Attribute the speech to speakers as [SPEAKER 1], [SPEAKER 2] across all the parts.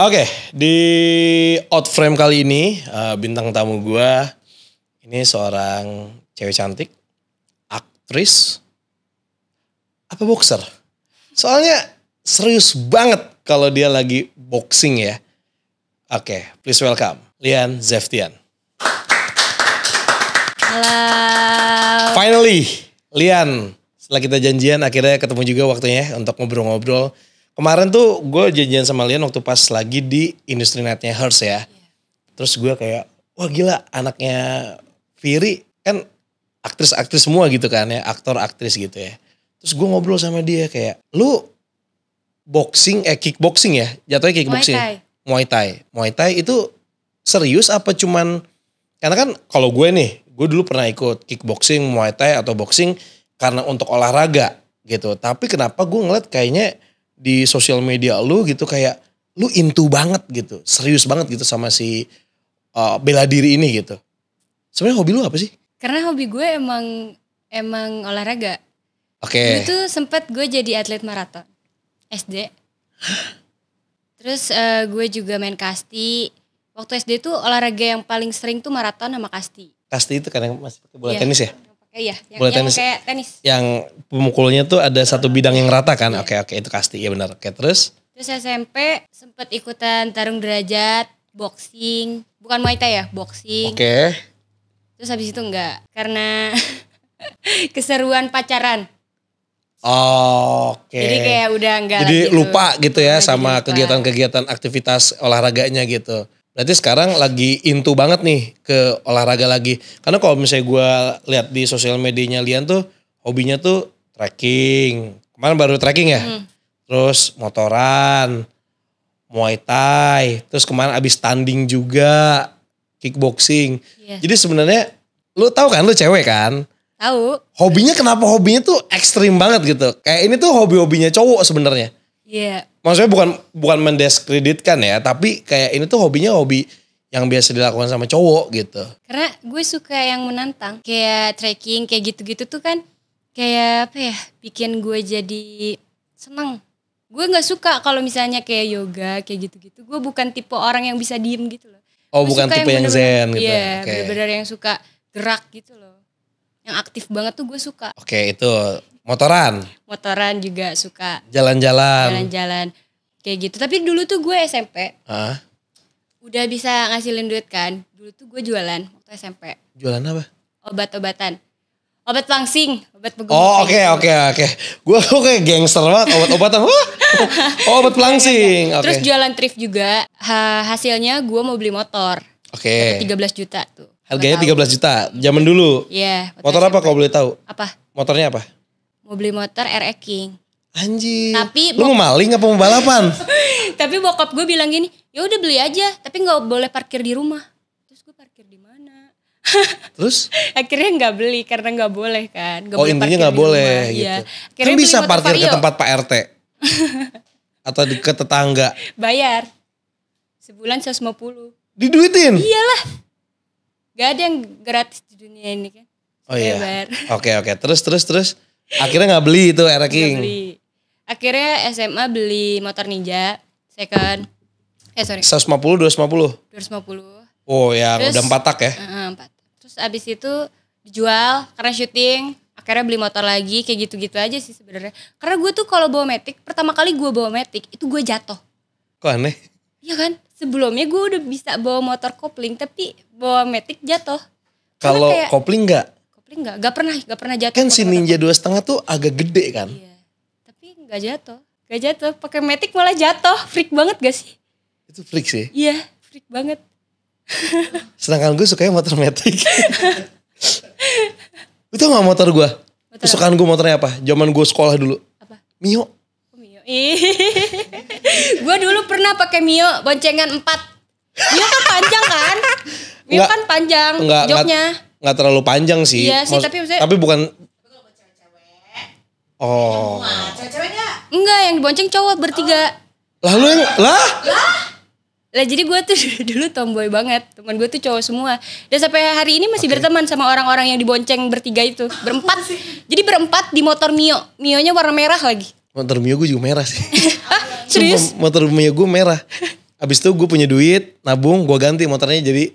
[SPEAKER 1] Oke, okay, di out frame kali ini uh, bintang tamu gue ini seorang cewek cantik, aktris, apa boxer? Soalnya serius banget kalau dia lagi boxing ya. Oke, okay, please welcome Lian Zeftian. Halo. Finally, Lian, setelah kita janjian akhirnya ketemu juga waktunya untuk ngobrol-ngobrol Kemarin tuh gue janjian sama Lian waktu pas lagi di industri netnya Hers ya. Yeah. Terus gue kayak, wah gila anaknya Firi kan aktris-aktris semua gitu kan ya. Aktor-aktris gitu ya. Terus gue ngobrol sama dia kayak, lu boxing, eh kickboxing ya? Jatuhnya kickboxing. Ya? Muay Thai. Muay Thai. Muay Thai itu serius apa cuman, karena kan kalau gue nih, gue dulu pernah ikut kickboxing, Muay Thai atau boxing karena untuk olahraga gitu. Tapi kenapa gue ngeliat kayaknya di sosial media lu gitu kayak lu intu banget gitu, serius banget gitu sama si uh, bela diri ini gitu. Sebenarnya hobi lu apa sih?
[SPEAKER 2] Karena hobi gue emang emang olahraga. Oke. Okay. itu sempet gue jadi atlet maraton SD. Terus uh, gue juga main kasti. Waktu SD tuh olahraga yang paling sering tuh maraton sama kasti.
[SPEAKER 1] Kasti itu kan masih pakai bola yeah. tenis ya?
[SPEAKER 2] Iya, iya, yang, bola tenis, yang kayak tenis.
[SPEAKER 1] Yang pemukulnya tuh ada satu bidang yang rata kan? Iya. Oke, oke, itu pasti ya benar. Oke, terus?
[SPEAKER 2] Terus SMP sempet ikutan tarung derajat, boxing, bukan Muay Thai ya, boxing. Oke. Okay. Terus habis itu enggak karena keseruan pacaran.
[SPEAKER 1] Oh, Oke. Okay. Jadi kayak
[SPEAKER 2] udah enggak Jadi lagi lupa
[SPEAKER 1] gitu ya sama kegiatan-kegiatan aktivitas olahraganya gitu. Berarti sekarang lagi intu banget nih ke olahraga lagi. Karena kalau misalnya gue lihat di sosial medianya Lian tuh hobinya tuh trekking. Kemarin baru trekking ya. Hmm. Terus motoran, muay thai, terus kemarin abis standing juga kickboxing. Yeah. Jadi sebenarnya lu tahu kan lu cewek kan? Tahu. Hobinya kenapa hobinya tuh ekstrim banget gitu? Kayak ini tuh hobi-hobinya cowok sebenarnya. Iya. Yeah. Maksudnya bukan bukan mendiskreditkan ya, tapi kayak ini tuh hobinya hobi yang biasa dilakukan sama cowok gitu.
[SPEAKER 2] Karena gue suka yang menantang, kayak trekking, kayak gitu-gitu tuh kan kayak apa ya, bikin gue jadi seneng. Gue gak suka kalau misalnya kayak yoga, kayak gitu-gitu. Gue bukan tipe orang yang bisa diem gitu loh. Oh, gue bukan tipe yang, yang zen gitu. Ya? Iya, okay. benar-benar yang suka gerak gitu loh. Yang aktif banget tuh gue suka.
[SPEAKER 1] Oke, okay, itu Motoran.
[SPEAKER 2] Motoran juga suka.
[SPEAKER 1] Jalan-jalan.
[SPEAKER 2] Jalan-jalan. Kayak gitu. Tapi dulu tuh gue SMP. Hah? Udah bisa ngasilin duit kan. Dulu tuh gue jualan waktu SMP. Jualan apa? Obat-obatan. Obat langsing, obat pegunung. Oh gitu. oke
[SPEAKER 1] oke oke. Gue oke kayak gangster banget obat-obatan. Wah, oh, obat pelangsing. Okay. Terus jualan
[SPEAKER 2] thrift juga. Ha, hasilnya gue mau beli motor.
[SPEAKER 1] Oke. Okay. 13 juta tuh. Harganya 13 juta, zaman dulu. Iya. Yeah, motor apa kalau boleh tahu? Apa? Motornya apa?
[SPEAKER 2] mau beli motor RX e King. Anjing. Tapi lu mau maling apa mau balapan? tapi bokap gue bilang gini, ya udah beli aja, tapi nggak boleh parkir di rumah. Terus gue parkir di mana? Terus? akhirnya nggak beli karena nggak boleh kan. Gak oh boleh intinya nggak boleh rumah. gitu. Ya. Akhirnya kan bisa parkir ke tempat
[SPEAKER 1] Pak RT atau di, ke tetangga.
[SPEAKER 2] Bayar sebulan 150 Diduitin? Iyalah, gak ada yang gratis di dunia ini kan. Oh iya. Oke okay,
[SPEAKER 1] oke. Okay. Terus terus terus. Akhirnya nggak beli itu Era King.
[SPEAKER 2] Akhirnya SMA beli motor Ninja second. Eh sorry. 150 250. 250.
[SPEAKER 1] Oh ya, Terus, udah empat tak ya?
[SPEAKER 2] empat. uh, Terus abis itu dijual karena syuting akhirnya beli motor lagi kayak gitu-gitu aja sih sebenarnya karena gue tuh kalau bawa metik pertama kali gue bawa metik itu gue jatuh kok aneh iya kan sebelumnya gue udah bisa bawa motor kopling tapi bawa metik jatuh kalau kayak... kopling nggak paling nggak nggak pernah nggak pernah jatuh. Kan si
[SPEAKER 1] Ninja dua setengah tuh agak gede kan? Iya.
[SPEAKER 2] Tapi nggak jatuh, nggak jatuh. Pakai metik malah jatuh. Freak banget gak sih?
[SPEAKER 1] Itu freak sih.
[SPEAKER 2] Iya, freak banget.
[SPEAKER 1] Sedangkan gue sukanya motor metik. Itu gak motor gue? Motor Kesukaan gue motornya apa? Zaman gue sekolah dulu. Apa? Mio.
[SPEAKER 2] Oh, Mio. gue dulu pernah pakai Mio boncengan empat Mio kan panjang kan? Mio enggak, kan panjang enggak, joknya. Enggak
[SPEAKER 1] nggak terlalu panjang sih. Iya sih, Maksud, tapi maksudnya, tapi bukan Oh.
[SPEAKER 2] Cewek-cewek enggak? Enggak, yang dibonceng cowok bertiga.
[SPEAKER 1] Oh. Lah lu yang lah? Lah?
[SPEAKER 2] jadi gue tuh dulu tomboy banget. Teman gue tuh cowok semua. Dan sampai hari ini masih okay. berteman sama orang-orang yang dibonceng bertiga itu. Berempat. jadi berempat di motor Mio. Mio-nya warna merah lagi.
[SPEAKER 1] Motor Mio gue juga merah sih. Serius? motor Mio gue merah. Abis itu gue punya duit, nabung, gue ganti motornya jadi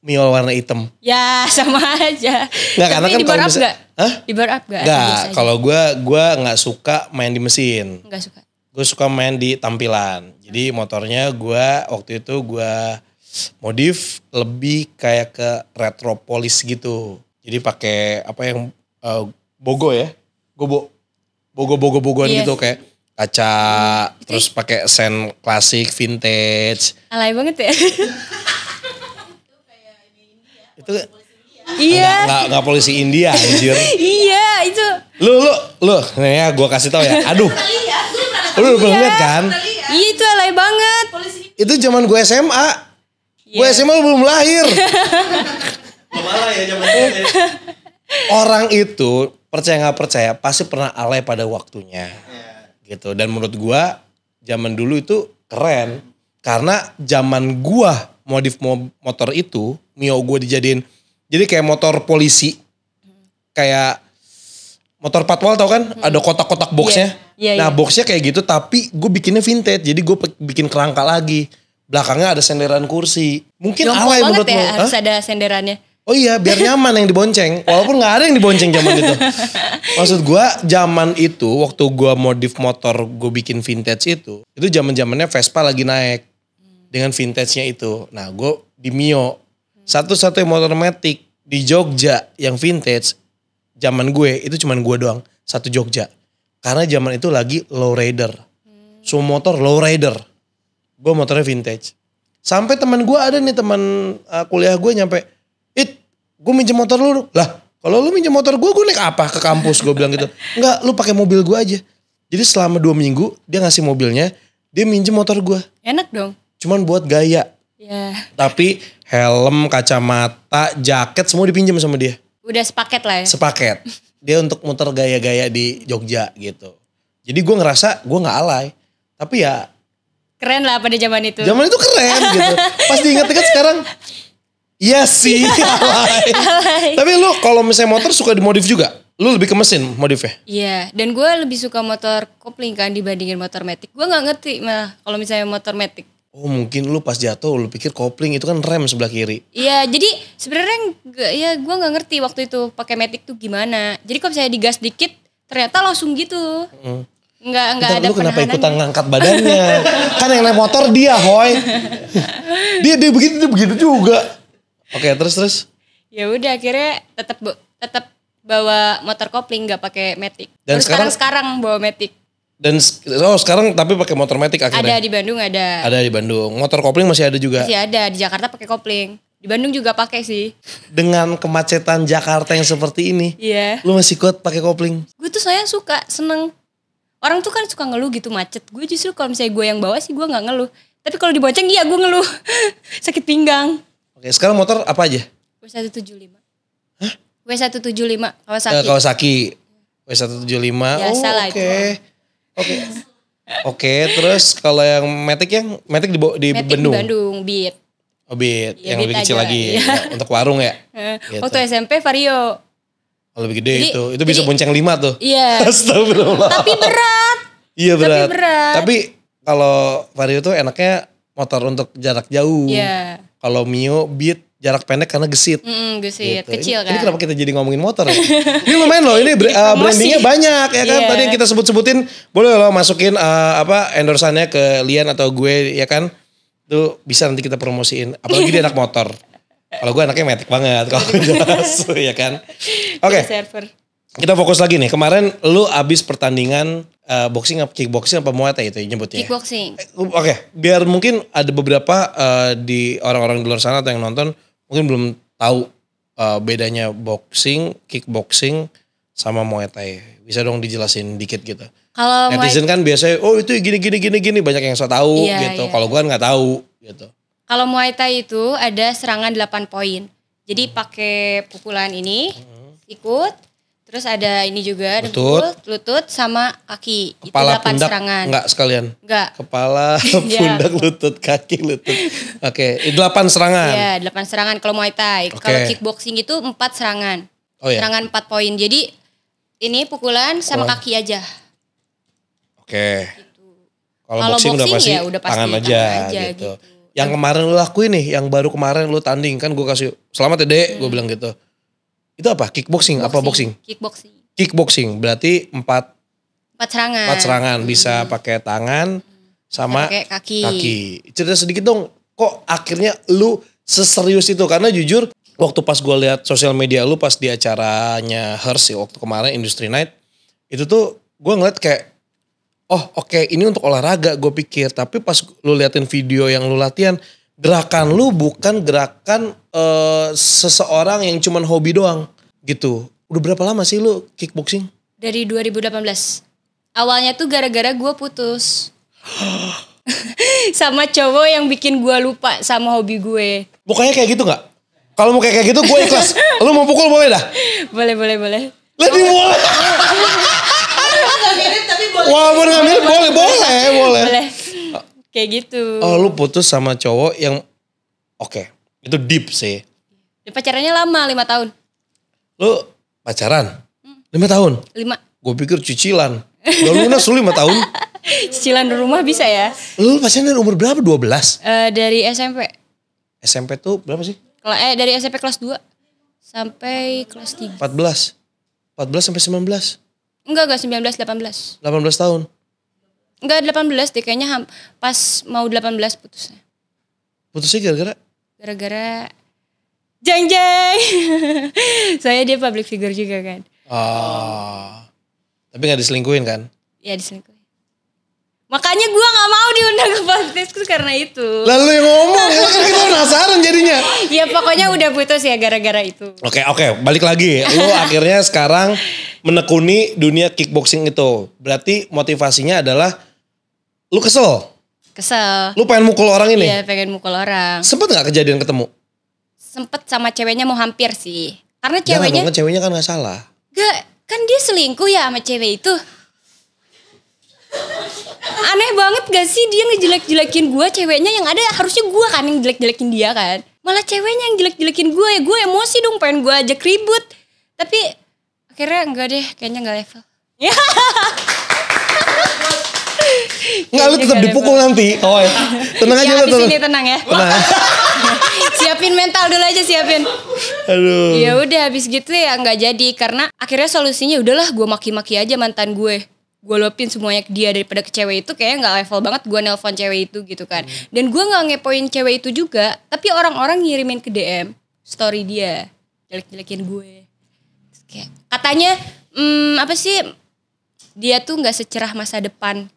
[SPEAKER 1] Mio warna hitam.
[SPEAKER 2] Ya sama aja. Nggak, Tapi karena kan di bar up nggak? Hah? Di bar up nggak? Nggak. Kalau
[SPEAKER 1] gue gua nggak suka main di mesin. Gak suka. Gue suka main di tampilan. Jadi motornya gue waktu itu gue modif lebih kayak ke retropolis gitu. Jadi pakai apa yang uh, bogo ya? Gobo. Bogo bogo bogoan yes. Iya gitu kayak kaca hmm, terus pakai sen klasik vintage.
[SPEAKER 2] Alay banget ya. Itu Iya. Enggak,
[SPEAKER 1] enggak polisi India anjir.
[SPEAKER 2] iya, itu.
[SPEAKER 1] Lu lu lu, nih ya gua kasih tau ya. Aduh.
[SPEAKER 2] Lu udah iya. lihat kan? Iya,
[SPEAKER 1] itu alay banget. Itu zaman gue SMA. Yeah. Gue SMA lu belum lahir. belum ya zaman ya. Orang itu percaya nggak percaya pasti pernah alay pada waktunya. Yeah. Gitu. Dan menurut gue zaman dulu itu keren karena zaman gue modif motor itu mio gue dijadiin jadi kayak motor polisi kayak motor patwal tau kan hmm. ada kotak-kotak boxnya yeah. Yeah, nah yeah. boxnya kayak gitu tapi gue bikinnya vintage jadi gue bikin kerangka lagi belakangnya ada senderan kursi mungkin apa alay menurut ya, lo harus Hah?
[SPEAKER 2] ada senderannya
[SPEAKER 1] Oh iya, biar nyaman yang dibonceng. Walaupun nggak ada yang dibonceng zaman itu. Maksud gue, zaman itu waktu gue modif motor, gue bikin vintage itu, itu zaman zamannya Vespa lagi naik hmm. dengan vintage-nya itu. Nah, gue di Mio satu-satunya motor matic di Jogja yang vintage zaman gue itu cuman gue doang satu Jogja. Karena zaman itu lagi low rider. Hmm. Semua motor low rider. Gue motornya vintage. Sampai teman gue ada nih teman uh, kuliah gue nyampe, "It, gue minjem motor lu." Lah, kalau lu minjem motor gue, gue naik apa ke kampus? Gue bilang gitu. Enggak, lu pakai mobil gue aja. Jadi selama dua minggu dia ngasih mobilnya, dia minjem motor gue. Enak dong. Cuman buat gaya. Yeah. Tapi helm, kacamata, jaket semua dipinjam sama dia.
[SPEAKER 2] Udah sepaket lah ya.
[SPEAKER 1] Sepaket. Dia untuk muter gaya-gaya di Jogja gitu. Jadi gue ngerasa gue gak alay, tapi ya
[SPEAKER 2] keren lah pada zaman itu. Zaman itu keren gitu. Pas diingat-ingat sekarang
[SPEAKER 1] Iya sih, iya, alay. alay. Tapi lu kalau misalnya motor suka dimodif juga? Lu lebih ke mesin modifnya?
[SPEAKER 2] Iya, dan gue lebih suka motor kopling kan dibandingin motor metik. Gue gak ngerti mah kalau misalnya motor metik.
[SPEAKER 1] Oh mungkin lu pas jatuh lu pikir kopling itu kan rem sebelah kiri.
[SPEAKER 2] Iya jadi sebenarnya ya gue nggak ngerti waktu itu pakai metik tuh gimana. Jadi kalau saya digas dikit ternyata langsung gitu. Mm. Nggak nggak ada. Lu kenapa ikutan
[SPEAKER 1] ngangkat badannya? kan yang naik motor dia, hoy. dia dia begitu dia begitu juga. Oke okay, terus terus.
[SPEAKER 2] Ya udah akhirnya tetap tetap bawa motor kopling nggak pakai metik. Dan terus sekarang sekarang bawa metik
[SPEAKER 1] dan oh sekarang tapi pakai motor matic akhirnya. Ada di
[SPEAKER 2] Bandung ada.
[SPEAKER 1] Ada di Bandung. Motor kopling masih ada juga. Masih
[SPEAKER 2] ada di Jakarta pakai kopling. Di Bandung juga pakai sih.
[SPEAKER 1] Dengan kemacetan Jakarta yang seperti ini. Iya. yeah. Lu masih kuat pakai kopling?
[SPEAKER 2] Gue tuh saya suka, seneng. Orang tuh kan suka ngeluh gitu macet. Gue justru kalau misalnya gue yang bawa sih gue nggak ngeluh. Tapi kalau dibonceng iya gue ngeluh. Sakit pinggang.
[SPEAKER 1] Oke, sekarang motor apa aja?
[SPEAKER 2] W175. Hah? W175 Kawasaki. Eh, Kawasaki.
[SPEAKER 1] W175. Biasa oh, lah
[SPEAKER 2] okay. itu. Oke. Okay.
[SPEAKER 1] Oke, okay, terus kalau yang Matic yang Matic di, di Matic Bandung. di
[SPEAKER 2] Bandung, Beat.
[SPEAKER 1] Oh, Beat. Ya, yang beat lebih kecil aja. lagi iya. ya. untuk warung ya.
[SPEAKER 2] Eh, gitu. Waktu SMP Vario.
[SPEAKER 1] Oh, lebih gede jadi, itu. Itu bisa bonceng lima tuh. Iya. Astagfirullah. Tapi berat. Iya berat. Tapi berat. Tapi kalau Vario tuh enaknya motor untuk jarak jauh. Iya. Kalau Mio Beat jarak pendek karena gesit.
[SPEAKER 2] Mm, gesit, gitu. kecil kan. Ini kenapa
[SPEAKER 1] kita jadi ngomongin motor ya? ini lumayan loh, ini uh, brandingnya banyak ya kan. Yeah. Tadi yang kita sebut-sebutin, boleh loh masukin uh, apa endorsannya ke Lian atau gue ya kan. Itu bisa nanti kita promosiin. Apalagi dia anak motor. Kalau gue anaknya metik banget, kalau jelas ya kan.
[SPEAKER 2] Oke. Okay.
[SPEAKER 1] Kita fokus lagi nih. Kemarin lu abis pertandingan uh, boxing apa kickboxing apa muay thai itu ya nyebutnya? Ya?
[SPEAKER 2] Kickboxing. Oke,
[SPEAKER 1] okay. biar mungkin ada beberapa uh, di orang-orang di luar sana atau yang nonton mungkin belum tahu uh, bedanya boxing, kickboxing sama Muay Thai. Bisa dong dijelasin dikit gitu.
[SPEAKER 2] Kalau netizen Muay...
[SPEAKER 1] kan biasanya oh itu gini gini gini gini banyak yang so tahu iya, gitu. Iya. Kalau gua kan nggak tahu gitu.
[SPEAKER 2] Kalau Muay Thai itu ada serangan 8 poin. Jadi pakai pukulan ini, mm-hmm. ikut Terus ada ini juga, lutut, dengkul, lutut sama kaki. Kepala, itu pundak, serangan. Enggak sekalian. Enggak.
[SPEAKER 1] Kepala, iya. pundak, lutut, kaki, lutut. Oke, okay. delapan serangan. Iya,
[SPEAKER 2] delapan serangan kalau Muay Thai. Okay. Kalau kickboxing itu empat serangan. Oh, iya. Serangan empat poin. Jadi ini pukulan sama pukulan. kaki aja.
[SPEAKER 1] Oke. Okay. Gitu. Kalau boxing, boxing udah pasti, ya, udah pasti tangan, tangan aja, tangan aja gitu. gitu. Yang kemarin lu lakuin nih, yang baru kemarin lu tanding kan gue kasih selamat ya dek, hmm. gue bilang gitu. Itu apa? Kickboxing, kickboxing. apa boxing? Kickboxing. Kickboxing berarti empat
[SPEAKER 2] empat serangan. Empat serangan
[SPEAKER 1] bisa hmm. pakai tangan sama pakai kaki. kaki. Cerita sedikit dong, kok akhirnya lu seserius itu karena jujur waktu pas gue lihat sosial media lu pas di acaranya Hers waktu kemarin Industry Night itu tuh gue ngeliat kayak oh oke okay, ini untuk olahraga gue pikir tapi pas lu liatin video yang lu latihan gerakan lu bukan gerakan uh, seseorang yang cuman hobi doang gitu. Udah berapa lama sih lu kickboxing?
[SPEAKER 2] Dari 2018. Awalnya tuh gara-gara gue putus. sama cowok yang bikin gue lupa sama hobi gue.
[SPEAKER 1] Mukanya kayak gitu gak? Kalau mau kayak -kaya gitu gue ikhlas. lu mau pukul boleh dah?
[SPEAKER 2] Boleh, boleh, boleh. Lebih boleh. Wah mau ngambil boleh, boleh. boleh. boleh. boleh. boleh. boleh. boleh. Kayak gitu. Oh lu
[SPEAKER 1] putus sama cowok yang oke. Okay. Itu deep sih.
[SPEAKER 2] Ya, pacarannya lama, lima tahun.
[SPEAKER 1] Lu pacaran? Hmm. Lima tahun? Lima. Gue pikir cicilan. Gak lunas lu lima tahun.
[SPEAKER 2] cicilan di rumah bisa ya. Lu
[SPEAKER 1] pacaran dari umur berapa? Dua belas.
[SPEAKER 2] Uh, dari SMP.
[SPEAKER 1] SMP tuh berapa sih?
[SPEAKER 2] Kela eh dari SMP kelas 2 sampai kelas 3.
[SPEAKER 1] 14. 14 sampai 19.
[SPEAKER 2] Enggak, enggak 19,
[SPEAKER 1] 18. 18 tahun.
[SPEAKER 2] Enggak 18 deh kayaknya pas mau 18 putusnya.
[SPEAKER 1] Putusnya gara-gara?
[SPEAKER 2] Gara-gara jeng jeng. Saya dia public figure juga kan.
[SPEAKER 1] Oh. Tapi gak diselingkuhin kan?
[SPEAKER 2] Iya diselingkuhin. Makanya gue gak mau diundang ke podcastku karena itu. Lalu yang ngomong, ya kan kita penasaran jadinya. ya pokoknya udah putus ya gara-gara itu.
[SPEAKER 1] Oke okay, oke, okay, balik lagi. Lu akhirnya sekarang menekuni dunia kickboxing itu. Berarti motivasinya adalah Lu kesel?
[SPEAKER 2] Kesel. Lu pengen mukul orang ini? Iya, pengen mukul orang.
[SPEAKER 1] Sempet gak kejadian ketemu?
[SPEAKER 2] Sempet sama ceweknya mau hampir sih. Karena ceweknya... Jangan dong,
[SPEAKER 1] ceweknya kan, kan nggak salah.
[SPEAKER 2] Gak, kan dia selingkuh ya sama cewek itu. Aneh banget gak sih dia ngejelek-jelekin gue ceweknya yang ada harusnya gue kan yang jelek-jelekin dia kan. Malah ceweknya yang jelek-jelekin gue ya gue emosi dong pengen gue ajak ribut. Tapi akhirnya enggak deh kayaknya enggak level. Enggak lu tetap
[SPEAKER 1] dipukul nanti. Oh ya. Tenang aja lu. Di sini
[SPEAKER 2] tenang ya. Tenang. siapin mental dulu aja siapin.
[SPEAKER 1] Aduh. Ya
[SPEAKER 2] udah habis gitu ya nggak jadi karena akhirnya solusinya udahlah gue maki-maki aja mantan gue. Gue luapin semuanya ke dia daripada ke cewek itu kayaknya nggak level banget gue nelpon cewek itu gitu kan. Hmm. Dan gue nggak ngepoin cewek itu juga, tapi orang-orang ngirimin ke DM story dia jelek-jelekin gue. kayak katanya hmm, apa sih dia tuh nggak secerah masa depan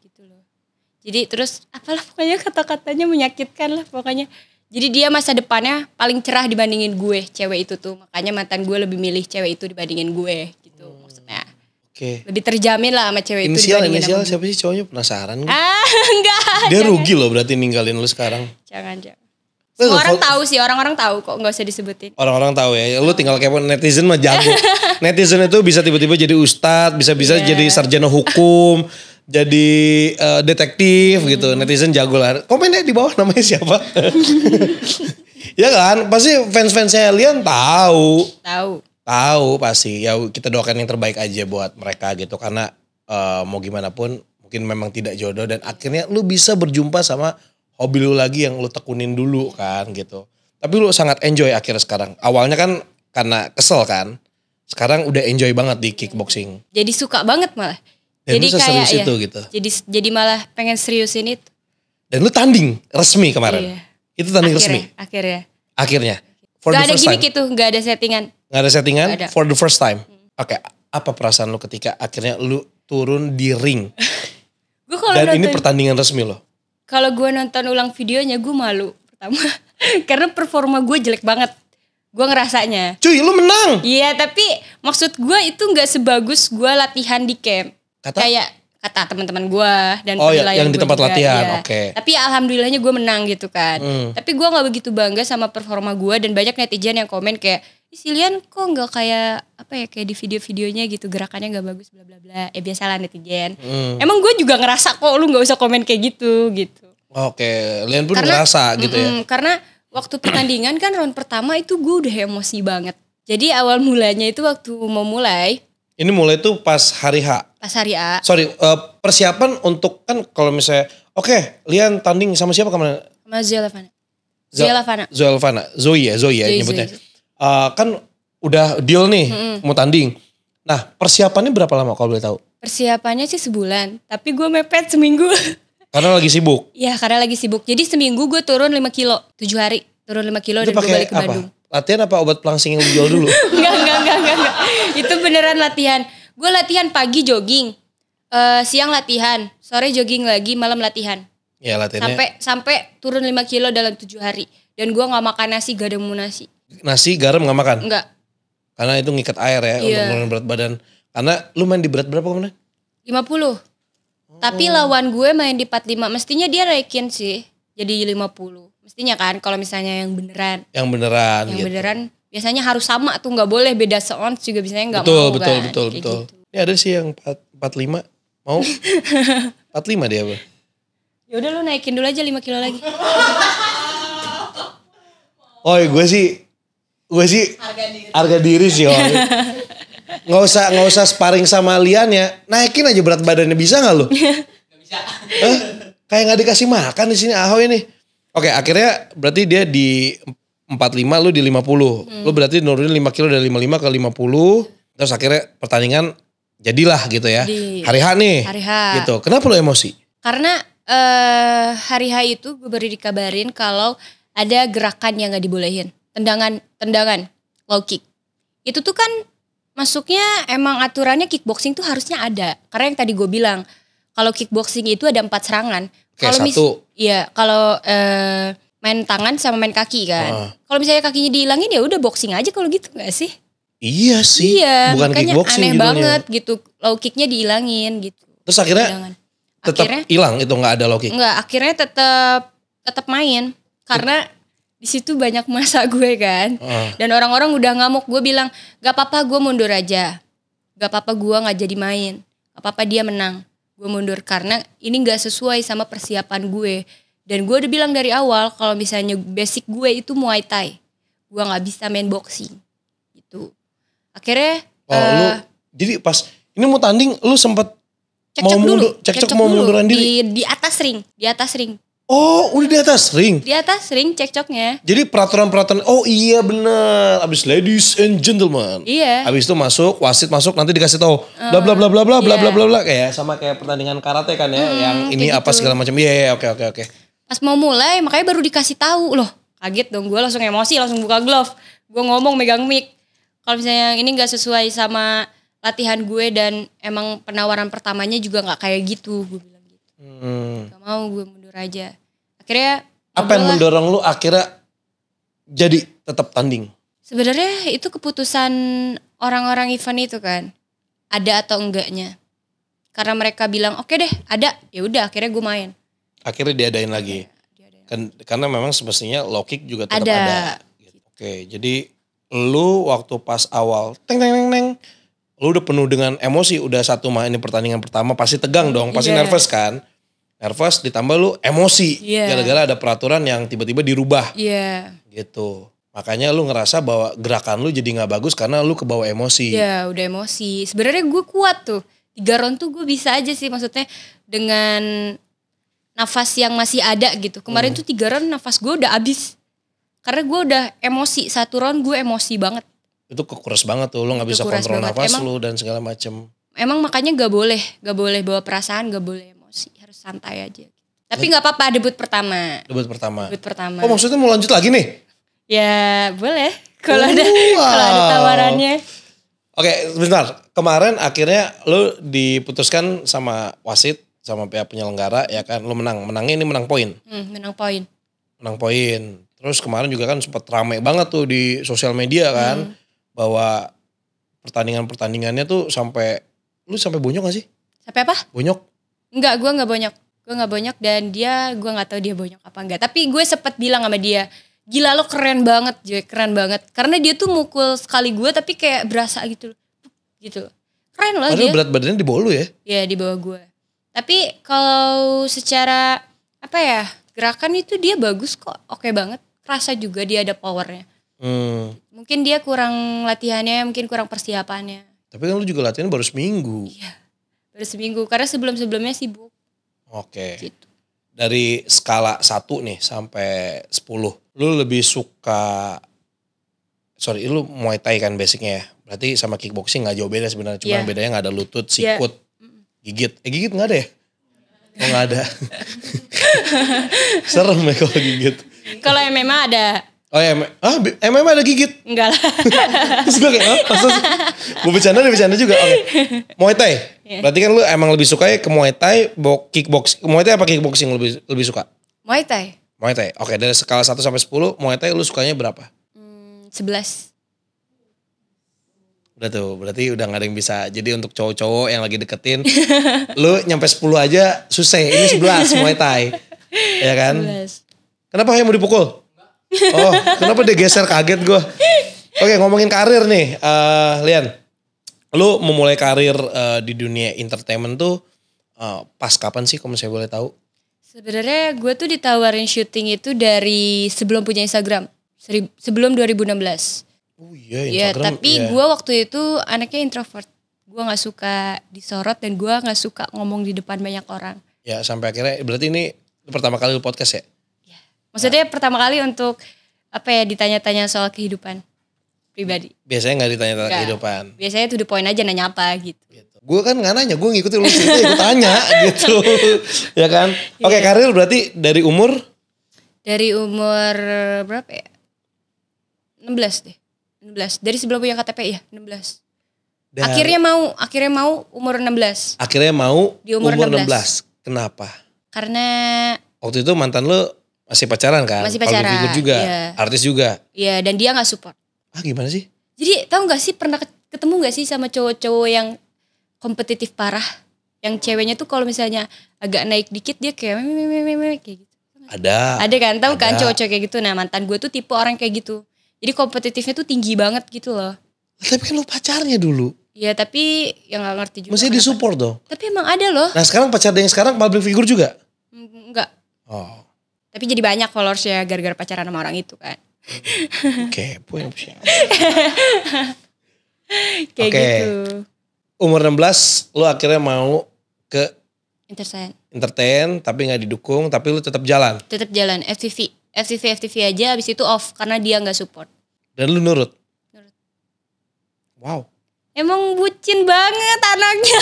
[SPEAKER 2] jadi terus apalah pokoknya kata-katanya menyakitkan lah pokoknya jadi dia masa depannya paling cerah dibandingin gue cewek itu tuh makanya mantan gue lebih milih cewek itu dibandingin gue gitu hmm. maksudnya Oke. Okay. Lebih terjamin lah sama cewek inisial, itu. Inisial, inisial
[SPEAKER 1] siapa sih cowoknya penasaran? Gue.
[SPEAKER 2] Ah, enggak. Dia
[SPEAKER 1] jangan. rugi loh berarti ninggalin lu sekarang.
[SPEAKER 2] Jangan, jangan. Semua orang tahu sih, orang-orang tahu kok nggak usah disebutin.
[SPEAKER 1] Orang-orang tahu ya, lu oh. tinggal kepo netizen mah jago. netizen itu bisa tiba-tiba jadi ustadz, bisa-bisa yeah. jadi sarjana hukum, jadi uh, detektif gitu. Netizen jago lah. Komennya di bawah namanya siapa? ya kan? Pasti fans fans Lian tahu. Tahu. Tahu pasti. Ya kita doakan yang terbaik aja buat mereka gitu karena uh, mau gimana pun mungkin memang tidak jodoh dan akhirnya lu bisa berjumpa sama hobi lu lagi yang lu tekunin dulu kan gitu. Tapi lu sangat enjoy akhirnya sekarang. Awalnya kan karena kesel kan. Sekarang udah enjoy banget di kickboxing.
[SPEAKER 2] Jadi suka banget malah. Dan jadi lu kayak ya, itu gitu. Jadi jadi malah pengen serius ini.
[SPEAKER 1] Dan lu tanding resmi kemarin. Iya. Itu tanding akhirnya, resmi. Akhirnya. Akhirnya. For gak the ada gimmick time.
[SPEAKER 2] itu, gak ada settingan.
[SPEAKER 1] Gak ada settingan gak ada. for the first time. Hmm. Oke, okay. apa perasaan lu ketika akhirnya lu turun di ring?
[SPEAKER 2] gua kalau Dan nonton, ini
[SPEAKER 1] pertandingan resmi lo.
[SPEAKER 2] Kalau gue nonton ulang videonya gue malu pertama. Karena performa gue jelek banget gue ngerasanya. Cuy, lu menang. Iya, tapi maksud gue itu gak sebagus gue latihan di camp kata kayak kata teman-teman gue dan oh, penilaian ya, yang di tempat juga, latihan ya. oke okay. tapi alhamdulillahnya gue menang gitu kan hmm. tapi gue nggak begitu bangga sama performa gue dan banyak netizen yang komen kayak Silian kok nggak kayak apa ya kayak di video-videonya gitu gerakannya nggak bagus bla bla bla ya biasalah netizen hmm. emang gue juga ngerasa kok lu nggak usah komen kayak gitu gitu oke
[SPEAKER 1] okay. Lian pun karena, ngerasa gitu mm -mm, ya
[SPEAKER 2] karena waktu pertandingan kan round pertama itu gue udah emosi banget jadi awal mulanya itu waktu mau mulai
[SPEAKER 1] ini mulai tuh pas hari H Pas hari A. Sorry, uh, persiapan untuk kan kalau misalnya, oke, okay, Lian tanding sama siapa kemarin?
[SPEAKER 2] Sama Zoe Lavana. Zoe Lavana. Zoe
[SPEAKER 1] Lavana. Zoe ya, Zoe ya Zoe, nyebutnya. Zoe. Uh, kan udah deal nih mm -hmm. mau tanding. Nah, persiapannya berapa lama kalau boleh tahu?
[SPEAKER 2] Persiapannya sih sebulan, tapi gue mepet seminggu.
[SPEAKER 1] Karena lagi sibuk?
[SPEAKER 2] Iya, karena lagi sibuk. Jadi seminggu gue turun 5 kilo, 7 hari. Turun 5 kilo Itu dan gue balik ke apa? Bandung.
[SPEAKER 1] Latihan apa obat pelangsing yang dijual dulu?
[SPEAKER 2] enggak, enggak, enggak, enggak. Itu beneran latihan gue latihan pagi jogging uh, siang latihan sore jogging lagi malam latihan
[SPEAKER 1] ya latihan. sampai
[SPEAKER 2] sampai turun 5 kilo dalam tujuh hari dan gue nggak makan nasi gak ada mau nasi
[SPEAKER 1] nasi garam nggak makan nggak karena itu ngikat air ya yeah. untuk menurunkan berat badan karena lu main di berat berapa
[SPEAKER 2] kemarin 50 puluh tapi oh. lawan gue main di 45 mestinya dia naikin sih jadi 50 mestinya kan kalau misalnya yang beneran
[SPEAKER 1] yang beneran yang gitu.
[SPEAKER 2] beneran biasanya harus sama tuh nggak boleh beda seons juga biasanya nggak betul, mau betul kan? betul Kayak betul
[SPEAKER 1] gitu. ini ada sih yang empat empat lima mau empat lima dia apa
[SPEAKER 2] ya udah lu naikin dulu aja lima kilo lagi
[SPEAKER 1] oh gue sih gue sih harga diri, sih oh. nggak usah nggak usah sparring sama Lian ya naikin aja berat badannya bisa nggak lu
[SPEAKER 2] nggak
[SPEAKER 1] kayak nggak dikasih makan di sini Ahoy ini oke akhirnya berarti dia di 45 lu di 50. Hmm. Lu berarti nurunin 5 kilo dari 55 ke 50. Terus akhirnya pertandingan jadilah gitu ya. hari hari nih. Hari H. Gitu. Kenapa lu emosi?
[SPEAKER 2] Karena eh uh, hari H itu gue baru dikabarin kalau ada gerakan yang gak dibolehin. Tendangan, tendangan, low kick. Itu tuh kan masuknya emang aturannya kickboxing tuh harusnya ada. Karena yang tadi gue bilang, kalau kickboxing itu ada empat serangan. Kayak kalau satu. Iya, kalau eh, main tangan sama main kaki kan. Uh. Kalau misalnya kakinya dihilangin ya udah boxing aja kalau gitu gak sih? Iya sih. Iya, bukan makanya aneh gitu banget gitu. Low kicknya dihilangin gitu.
[SPEAKER 1] Terus akhirnya tetap hilang itu nggak ada low kick.
[SPEAKER 2] Enggak, akhirnya tetap tetap main karena di situ banyak masa gue kan. Uh. Dan orang-orang udah ngamuk gue bilang, "Gak apa-apa, gue mundur aja. Gak apa-apa gue nggak jadi main. Gak apa-apa dia menang." Gue mundur karena ini gak sesuai sama persiapan gue dan gue udah bilang dari awal kalau misalnya basic gue itu Muay Thai. Gue gak bisa main boxing. Gitu. Akhirnya oh, uh, lu,
[SPEAKER 1] jadi pas ini mau tanding lu sempet
[SPEAKER 2] cek mau mundur, cek cek mau munduran diri di, di atas ring, di atas ring. Oh,
[SPEAKER 1] udah di atas ring.
[SPEAKER 2] Di atas ring cekcoknya.
[SPEAKER 1] Jadi peraturan-peraturan oh iya bener. Abis ladies and gentlemen. Iya. Abis itu masuk, wasit masuk nanti dikasih tau. Eh, bla bla bla bla bla iya. bla bla bla kayak sama kayak pertandingan karate kan ya hmm, yang ini gitu. apa segala macam. Iya, iya, iya oke yeah, oke okay, oke okay, oke. Okay
[SPEAKER 2] pas mau mulai makanya baru dikasih tahu loh kaget dong gue langsung emosi langsung buka glove gue ngomong megang mic kalau misalnya ini nggak sesuai sama latihan gue dan emang penawaran pertamanya juga nggak kayak gitu gue bilang gitu hmm. gak mau gue mundur aja akhirnya
[SPEAKER 1] apa yang mendorong lu akhirnya jadi tetap tanding
[SPEAKER 2] sebenarnya itu keputusan orang-orang event itu kan ada atau enggaknya karena mereka bilang oke okay deh ada ya udah akhirnya gue main
[SPEAKER 1] akhirnya diadain iya, lagi. Kan, karena memang semestinya low juga tetap ada. ada. Oke, jadi lu waktu pas awal teng teng teng teng lu udah penuh dengan emosi, udah satu mah ini pertandingan pertama pasti tegang dong, pasti yeah. nervous kan? Nervous ditambah lu emosi gara iya. gara-gara ada peraturan yang tiba-tiba dirubah. Iya. Yeah. Gitu. Makanya lu ngerasa bahwa gerakan lu jadi nggak bagus karena lu kebawa emosi. Ya
[SPEAKER 2] udah emosi. Sebenarnya gue kuat tuh. Tiga round tuh gue bisa aja sih maksudnya dengan nafas yang masih ada gitu. Kemarin hmm. tuh tiga round nafas gue udah abis, Karena gue udah emosi, satu round gue emosi banget.
[SPEAKER 1] Itu kekuras banget tuh, lo gak bisa kontrol banget. nafas emang, lo dan segala macem.
[SPEAKER 2] Emang makanya gak boleh, gak boleh bawa perasaan, gak boleh emosi, harus santai aja. Gitu. Tapi gak apa-apa debut pertama.
[SPEAKER 1] Debut pertama. Debut pertama. Oh maksudnya mau lanjut lagi nih?
[SPEAKER 2] Ya boleh kalau oh, ada kalau ada tawarannya.
[SPEAKER 1] Oke, okay, sebentar. Kemarin akhirnya lu diputuskan sama wasit sama pihak penyelenggara ya kan lu menang menang ini menang poin
[SPEAKER 2] hmm, menang poin
[SPEAKER 1] menang poin terus kemarin juga kan sempat ramai banget tuh di sosial media kan hmm. bahwa pertandingan pertandingannya tuh sampai lu sampai bonyok gak
[SPEAKER 2] sih sampai apa bonyok Enggak, gue nggak bonyok gue nggak bonyok dan dia gue nggak tahu dia bonyok apa enggak tapi gue sempat bilang sama dia gila lo keren banget Joy keren banget karena dia tuh mukul sekali gue tapi kayak berasa gitu gitu keren lah Padahal dia
[SPEAKER 1] berat badannya di bawah lu ya
[SPEAKER 2] iya di bawah gue tapi kalau secara apa ya gerakan itu dia bagus kok, oke okay banget. rasa juga dia ada powernya. Hmm. Mungkin dia kurang latihannya, mungkin kurang persiapannya.
[SPEAKER 1] Tapi kan lu juga latihan baru seminggu. Iya,
[SPEAKER 2] baru seminggu. Karena sebelum-sebelumnya sibuk.
[SPEAKER 1] Oke. Okay. Gitu. Dari skala satu nih sampai 10, lu lebih suka sorry lu Muay Thai kan basicnya ya. Berarti sama kickboxing gak jauh beda sebenarnya, cuma yeah. bedanya nggak ada lutut, iya. sikut, gigit eh gigit nggak ada ya Oh nggak ada. Serem ya kalau gigit.
[SPEAKER 2] Kalau MMA ada.
[SPEAKER 1] Oh ya, ah, MMA ada gigit?
[SPEAKER 2] Enggak lah. Terus gue kayak, ah, masa
[SPEAKER 1] Gue bercanda deh, bercanda juga. Oke. Okay. Muay Thai? Yeah. Berarti kan lu emang lebih suka ya ke Muay Thai, kickbox Muay Thai apa kickboxing lebih lebih suka? Muay Thai. Muay Thai. Oke, okay, dari skala 1 sampai 10, Muay Thai lu sukanya berapa?
[SPEAKER 2] Hmm, 11
[SPEAKER 1] gitu berarti udah gak ada yang bisa. Jadi untuk cowok-cowok yang lagi deketin, lu nyampe 10 aja susah. Ini 11 Muay Thai. ya kan?
[SPEAKER 2] 11.
[SPEAKER 1] Kenapa yang mau dipukul?
[SPEAKER 2] Oh, kenapa dia
[SPEAKER 1] geser kaget gue? Oke, ngomongin karir nih, uh, Lian. Lu memulai karir uh, di dunia entertainment tuh uh, pas kapan sih kalau saya boleh tahu?
[SPEAKER 2] Sebenarnya gue tuh ditawarin syuting itu dari sebelum punya Instagram. Sebelum 2016
[SPEAKER 1] Oh iya, iya Instagram. Ya, tapi yeah. gue
[SPEAKER 2] waktu itu anaknya introvert. Gue gak suka disorot dan gue gak suka ngomong di depan banyak orang.
[SPEAKER 1] Ya sampai akhirnya berarti ini pertama kali lu podcast ya?
[SPEAKER 2] Iya, Maksudnya nah. pertama kali untuk apa ya ditanya-tanya soal kehidupan pribadi.
[SPEAKER 1] Biasanya gak ditanya-tanya kehidupan.
[SPEAKER 2] Biasanya tuh the point aja nanya apa gitu.
[SPEAKER 1] gitu. Gue kan gak nanya, gue
[SPEAKER 2] ngikutin lu cerita, gue tanya
[SPEAKER 1] gitu, ya kan? Iya. Oke, okay, Karil berarti dari umur?
[SPEAKER 2] Dari umur berapa ya? 16 deh. 16. Dari sebelum punya KTP ya, 16. Dan akhirnya mau, akhirnya mau umur 16.
[SPEAKER 1] Akhirnya mau di umur, umur 16. 16. Kenapa? Karena waktu itu mantan lu masih pacaran kan? Masih pacaran. Public juga, iya. artis juga.
[SPEAKER 2] Iya, dan dia nggak support. Ah, gimana sih? Jadi tahu nggak sih pernah ketemu nggak sih sama cowok-cowok yang kompetitif parah? Yang ceweknya tuh kalau misalnya agak naik dikit dia kayak meme meme meme kayak gitu.
[SPEAKER 1] Ada. Ada kan? Tahu kan cowok-cowok
[SPEAKER 2] kayak gitu. Nah, mantan gue tuh tipe orang kayak gitu. Jadi kompetitifnya tuh tinggi banget gitu loh.
[SPEAKER 1] Tapi kan lu pacarnya dulu.
[SPEAKER 2] Iya tapi yang gak ngerti juga. Mesti
[SPEAKER 1] disupport dong.
[SPEAKER 2] Tapi emang ada loh.
[SPEAKER 1] Nah sekarang pacar yang sekarang public figure juga? Enggak. Mm, oh.
[SPEAKER 2] Tapi jadi banyak followers ya gara-gara pacaran sama orang itu kan.
[SPEAKER 1] Oke, punya siapa?
[SPEAKER 2] Kayak okay. gitu.
[SPEAKER 1] Umur 16 lo akhirnya mau ke entertain. Entertain tapi nggak didukung, tapi lu tetap jalan.
[SPEAKER 2] Tetap jalan FTV. FTV FTV aja abis itu off karena dia nggak support
[SPEAKER 1] dan lu nurut nurut wow
[SPEAKER 2] emang bucin banget anaknya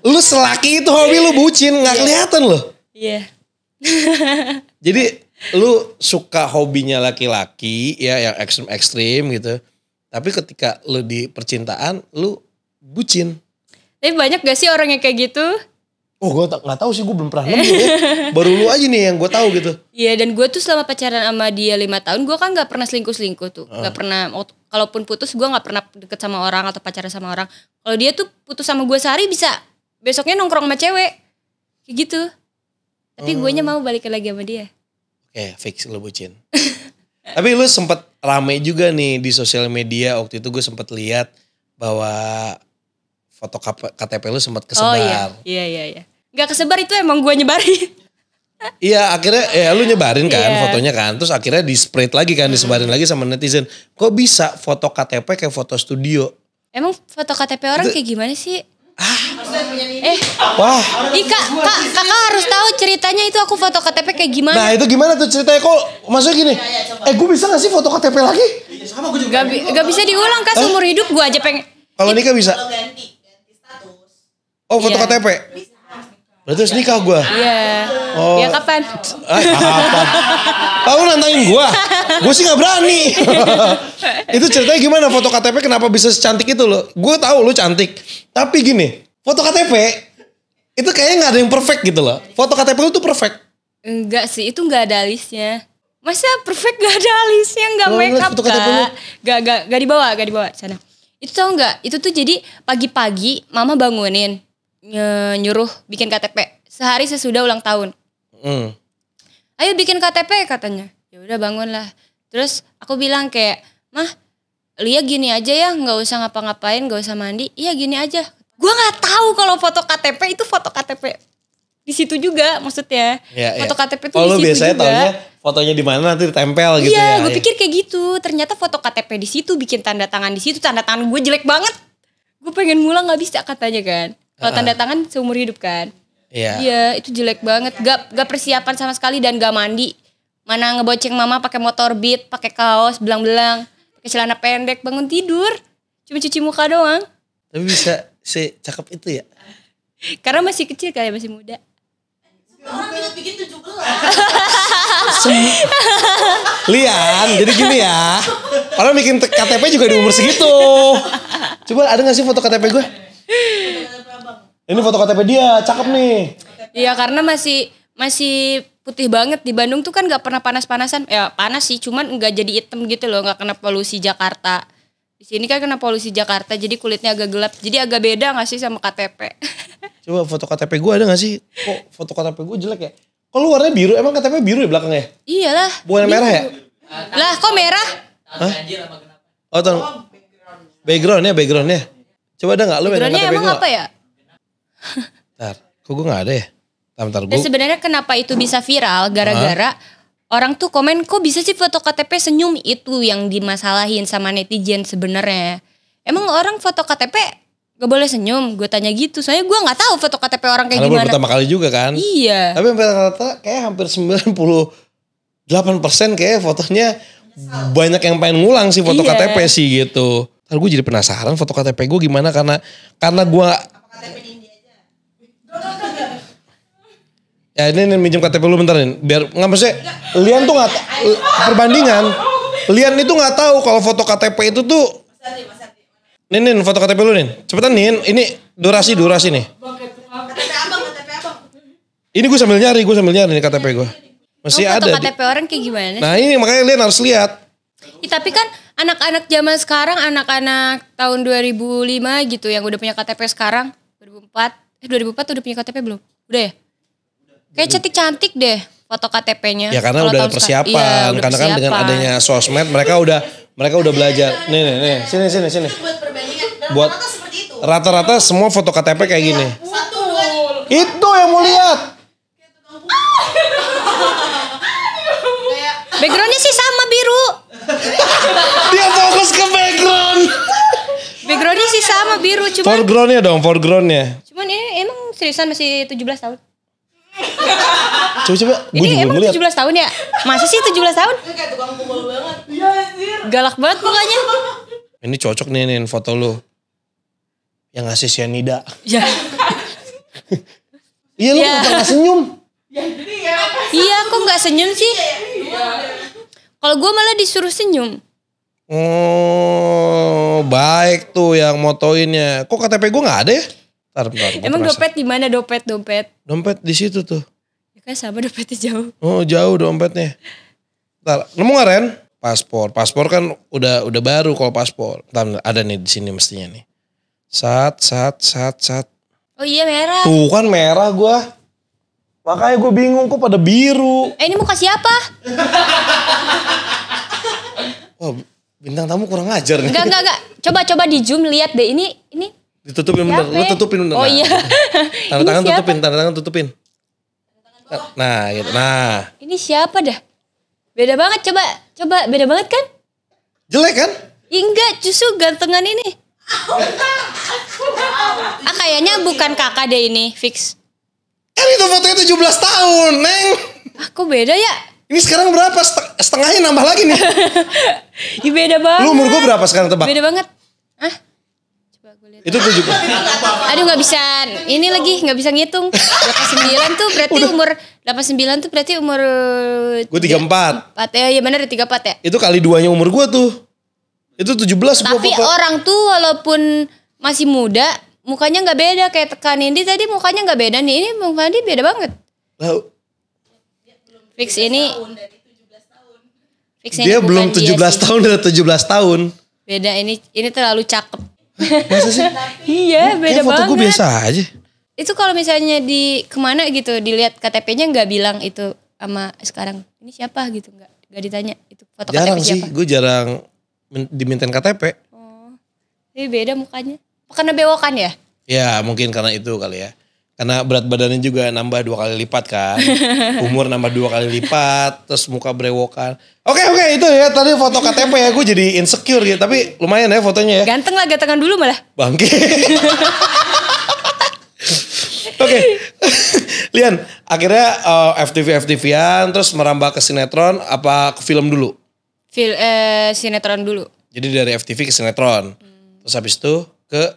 [SPEAKER 1] lu selaki itu hobi lu bucin nggak yeah. kelihatan loh
[SPEAKER 2] iya yeah.
[SPEAKER 1] jadi lu suka hobinya laki-laki ya yang ekstrim ekstrim gitu tapi ketika lu di percintaan lu bucin
[SPEAKER 2] tapi banyak gak sih orang yang kayak gitu
[SPEAKER 1] Oh gue tak nggak tahu sih gue belum pernah nemu ya. Baru lu aja nih yang gue tahu gitu.
[SPEAKER 2] Iya dan gue tuh selama pacaran sama dia lima tahun gue kan nggak pernah selingkuh selingkuh tuh ah. nggak uh. pernah kalaupun putus gue nggak pernah deket sama orang atau pacaran sama orang. Kalau dia tuh putus sama gue sehari bisa besoknya nongkrong sama cewek kayak gitu. Tapi hmm. Oh. nya mau balik lagi sama dia.
[SPEAKER 1] Oke okay, fix lu bucin. Tapi lu sempet rame juga nih di sosial media waktu itu gue sempet lihat bahwa foto KTP lu sempat oh, iya. kesebar.
[SPEAKER 2] Oh iya, iya. iya Gak kesebar itu emang gue nyebarin
[SPEAKER 1] Iya akhirnya ya lu nyebarin kan yeah. fotonya kan terus akhirnya di spread lagi kan disebarin lagi sama netizen kok bisa foto KTP kayak foto studio
[SPEAKER 2] emang foto KTP orang itu, kayak gimana sih ah. eh wah Ih, kak, kak kakak harus tahu ceritanya itu aku foto KTP kayak gimana nah itu gimana tuh ceritanya kok maksudnya gini iya, iya, eh gue bisa gak sih foto KTP lagi iya, gak, gak bisa diulang kak seumur hidup gue aja pengen kalau nikah bisa oh foto
[SPEAKER 1] yeah. KTP bisa Berarti harus nikah gue? Iya. Oh. Ya
[SPEAKER 2] kapan? Eh,
[SPEAKER 1] ah, kapan? Kamu nantangin gue? Gue sih gak berani. itu ceritanya gimana foto KTP kenapa bisa secantik itu loh? Gue tahu lo cantik. Tapi gini, foto KTP itu kayaknya gak ada yang perfect gitu loh. Foto KTP lu tuh perfect.
[SPEAKER 2] Enggak sih, itu gak ada alisnya. Masa perfect gak ada alisnya, gak oh, make up foto KTP gak? Gak, gak, gak dibawa, gak dibawa sana. Itu tau gak, itu tuh jadi pagi-pagi mama bangunin nyuruh bikin KTP sehari sesudah ulang tahun. Mm. Ayo bikin KTP katanya. Ya udah bangunlah. Terus aku bilang kayak, "Mah, Lia gini aja ya, nggak usah ngapa-ngapain, nggak usah mandi. Iya gini aja." Gua nggak tahu kalau foto KTP itu foto KTP di situ juga maksudnya. yeah. Iya. foto KTP itu oh, di situ biasanya juga. Taunya
[SPEAKER 1] fotonya di mana nanti ditempel gitu iya, ya. Iya, gue pikir
[SPEAKER 2] kayak gitu. Ternyata foto KTP di situ bikin tanda tangan di situ, tanda tangan gue jelek banget. Gue pengen ngulang nggak bisa katanya kan. Kalau tanda tangan seumur hidup kan. Iya. Yeah. Iya, itu jelek banget. Gak gak persiapan sama sekali dan gak mandi. Mana ngeboceng mama pakai motor beat, pakai kaos belang-belang, pakai celana pendek, bangun tidur. Cuma cuci muka doang.
[SPEAKER 1] Tapi bisa cakep itu ya?
[SPEAKER 2] Karena masih kecil kali ya, masih muda. Orang bikin 17.
[SPEAKER 1] Lian, jadi gini ya. Orang bikin KTP juga di umur segitu. Coba ada gak sih foto KTP gue? Ini foto KTP dia, cakep nih.
[SPEAKER 2] Iya karena masih masih putih banget di Bandung tuh kan nggak pernah panas-panasan ya panas sih cuman nggak jadi hitam gitu loh nggak kena polusi Jakarta di sini kan kena polusi Jakarta jadi kulitnya agak gelap jadi agak beda nggak sih sama KTP
[SPEAKER 1] coba foto KTP gue ada nggak sih kok foto KTP gue jelek ya kok lu warnanya biru emang KTP biru ya belakangnya
[SPEAKER 2] Iya lah. bukan merah ya uh, lah kok merah
[SPEAKER 1] Hah? oh tahun backgroundnya backgroundnya coba ada gak lu backgroundnya emang apa ya Bentar, kok gue gak ada ya? Bentar, gue...
[SPEAKER 2] sebenarnya kenapa itu bisa viral? Gara-gara orang tuh komen kok bisa sih foto KTP senyum itu yang dimasalahin sama netizen sebenarnya. Emang orang foto KTP gak boleh senyum? Gue tanya gitu, soalnya gue gak tahu foto KTP orang kayak Karena gimana. pertama
[SPEAKER 1] kali juga kan? Iya. Tapi rata-rata kayak hampir 98% kayak fotonya banyak yang pengen ngulang sih foto iya. KTP sih gitu. Lalu gue jadi penasaran foto KTP gue gimana karena karena gue Ya ini nih minjem KTP lu bentar nih. Biar nggak mesti Lian tuh nggak perbandingan. Lian itu nggak tahu kalau foto KTP itu tuh. Nih nih foto KTP lu nih. Cepetan nih. Ini durasi durasi nih. Ini gue sambil nyari, gue sambil nyari nih KTP gue. Masih oh, ada. KTP
[SPEAKER 2] orang kayak gimana? Nah ini
[SPEAKER 1] makanya Lian harus lihat.
[SPEAKER 2] Ya, tapi kan anak-anak zaman sekarang, anak-anak tahun 2005 gitu yang udah punya KTP sekarang, 2004 Eh 2004 udah punya KTP belum? Udah ya? Kayak cantik-cantik deh foto KTP-nya. Ya karena udah ada persiapan. Iya, udah karena kan dengan adanya
[SPEAKER 1] sosmed mereka udah mereka udah belajar. Nih nih nih, sini sini sini. Buat rata-rata semua foto KTP kayak iya. gini. Itu yang mau lihat. Backgroundnya
[SPEAKER 2] sih sama biru. Dia fokus ke background. Backgroundnya sih sama biru, cuma
[SPEAKER 1] foregroundnya dong, foregroundnya
[SPEAKER 2] cuman ini emang seriusan masih 17 tahun
[SPEAKER 1] coba coba ini emang tujuh belas
[SPEAKER 2] tahun ya masa sih 17 tahun kayak tukang pukul banget iya anjir galak banget pokoknya.
[SPEAKER 1] ini cocok nih nih foto lu yang ngasih sianida ya iya lu ya. gak senyum
[SPEAKER 2] ya, ya. iya kok nggak senyum sih iya, ya, iya. Iya. kalau gue malah disuruh senyum
[SPEAKER 1] oh baik tuh yang motoinnya kok KTP gue nggak ada ya Bentar, bentar, Emang dompet
[SPEAKER 2] di mana dompet dompet?
[SPEAKER 1] Dompet di situ tuh.
[SPEAKER 2] Ya kan sama dompetnya jauh.
[SPEAKER 1] Oh jauh dompetnya. Bentar, nemu nggak Ren? Paspor, paspor kan udah udah baru kalau paspor. Bentar, ada nih di sini mestinya nih. Sat, sat, sat, sat.
[SPEAKER 2] Oh iya merah. Tuh kan
[SPEAKER 1] merah gua. Makanya gue bingung kok pada biru.
[SPEAKER 2] Eh ini kasih apa?
[SPEAKER 1] Wah bintang tamu kurang ajar nih. Enggak, enggak,
[SPEAKER 2] enggak. Coba, coba di zoom lihat deh. Ini, ini
[SPEAKER 1] Ditutupin bener, lu tutupin bener. Oh iya. Tanda tangan siapa? tutupin, tanda tangan tutupin. Nah, gitu. Nah.
[SPEAKER 2] Ini siapa dah? Beda banget coba, coba beda banget kan? Jelek kan? Ya, enggak, justru gantengan ini. ah kayaknya bukan kakak deh ini, fix. Kan itu fotonya 17 tahun, Neng. aku ah, beda ya? Ini sekarang berapa? Setengahnya nambah lagi nih. ya beda banget. Lu umur gue berapa sekarang tebak? Beda banget. Hah? Itu tujuh juga, Aduh nggak bisa. Ini lagi nggak bisa ngitung. Delapan sembilan tuh berarti Udah. umur delapan sembilan tuh berarti umur. Gue
[SPEAKER 1] tiga empat.
[SPEAKER 2] Empat ya, ya benar tiga empat ya.
[SPEAKER 1] Itu kali duanya umur gue tuh. Itu tujuh belas. Tapi gua,
[SPEAKER 2] orang tuh walaupun masih muda, mukanya nggak beda kayak tekan ini tadi mukanya nggak beda nih. Ini mukanya dia beda banget. Lalu, Fix ini. dia belum 17 belas tahun udah
[SPEAKER 1] 17 tahun.
[SPEAKER 2] Beda ini ini terlalu cakep. Masa sih? iya, beda foto banget. biasa aja. Itu kalau misalnya di kemana gitu, dilihat KTP-nya nggak bilang itu sama sekarang. Ini siapa gitu, nggak nggak ditanya itu foto jarang KTP sih, siapa.
[SPEAKER 1] gue jarang dimintain KTP. Oh,
[SPEAKER 2] jadi beda mukanya. Karena bewokan ya?
[SPEAKER 1] Ya mungkin karena itu kali ya karena berat badannya juga nambah dua kali lipat kan umur nambah dua kali lipat terus muka berewokan oke okay, oke okay, itu ya tadi foto KTP ya gue jadi insecure gitu tapi lumayan ya
[SPEAKER 2] fotonya ya ganteng lah gantengan dulu malah
[SPEAKER 1] bangke oke okay. Lian akhirnya uh, eh, FTV FTVan terus merambah ke sinetron apa ke film dulu
[SPEAKER 2] Fil uh, sinetron dulu
[SPEAKER 1] jadi dari FTV ke sinetron hmm. terus habis itu ke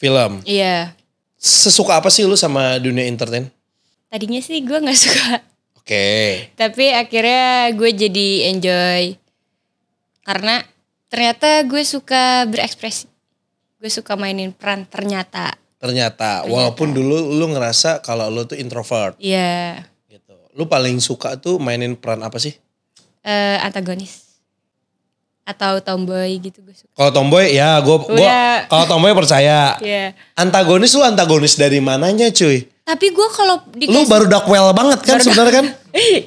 [SPEAKER 1] film
[SPEAKER 2] iya sesuka
[SPEAKER 1] apa sih lu sama dunia entertain?
[SPEAKER 2] Tadinya sih gue gak suka. Oke. Okay. Tapi akhirnya gue jadi enjoy karena ternyata gue suka berekspresi. Gue suka mainin peran ternyata.
[SPEAKER 1] Ternyata, ternyata. walaupun dulu lu ngerasa kalau lu tuh introvert.
[SPEAKER 2] Iya. Yeah.
[SPEAKER 1] Gitu. Lu paling suka tuh mainin peran apa sih?
[SPEAKER 2] Uh, antagonis atau tomboy gitu gue
[SPEAKER 1] suka. Kalau tomboy ya gue gue kalau tomboy percaya. yeah. Antagonis lu antagonis dari mananya cuy?
[SPEAKER 2] Tapi gue kalau dikasih Lu baru
[SPEAKER 1] dakwel banget kan sebenarnya kan?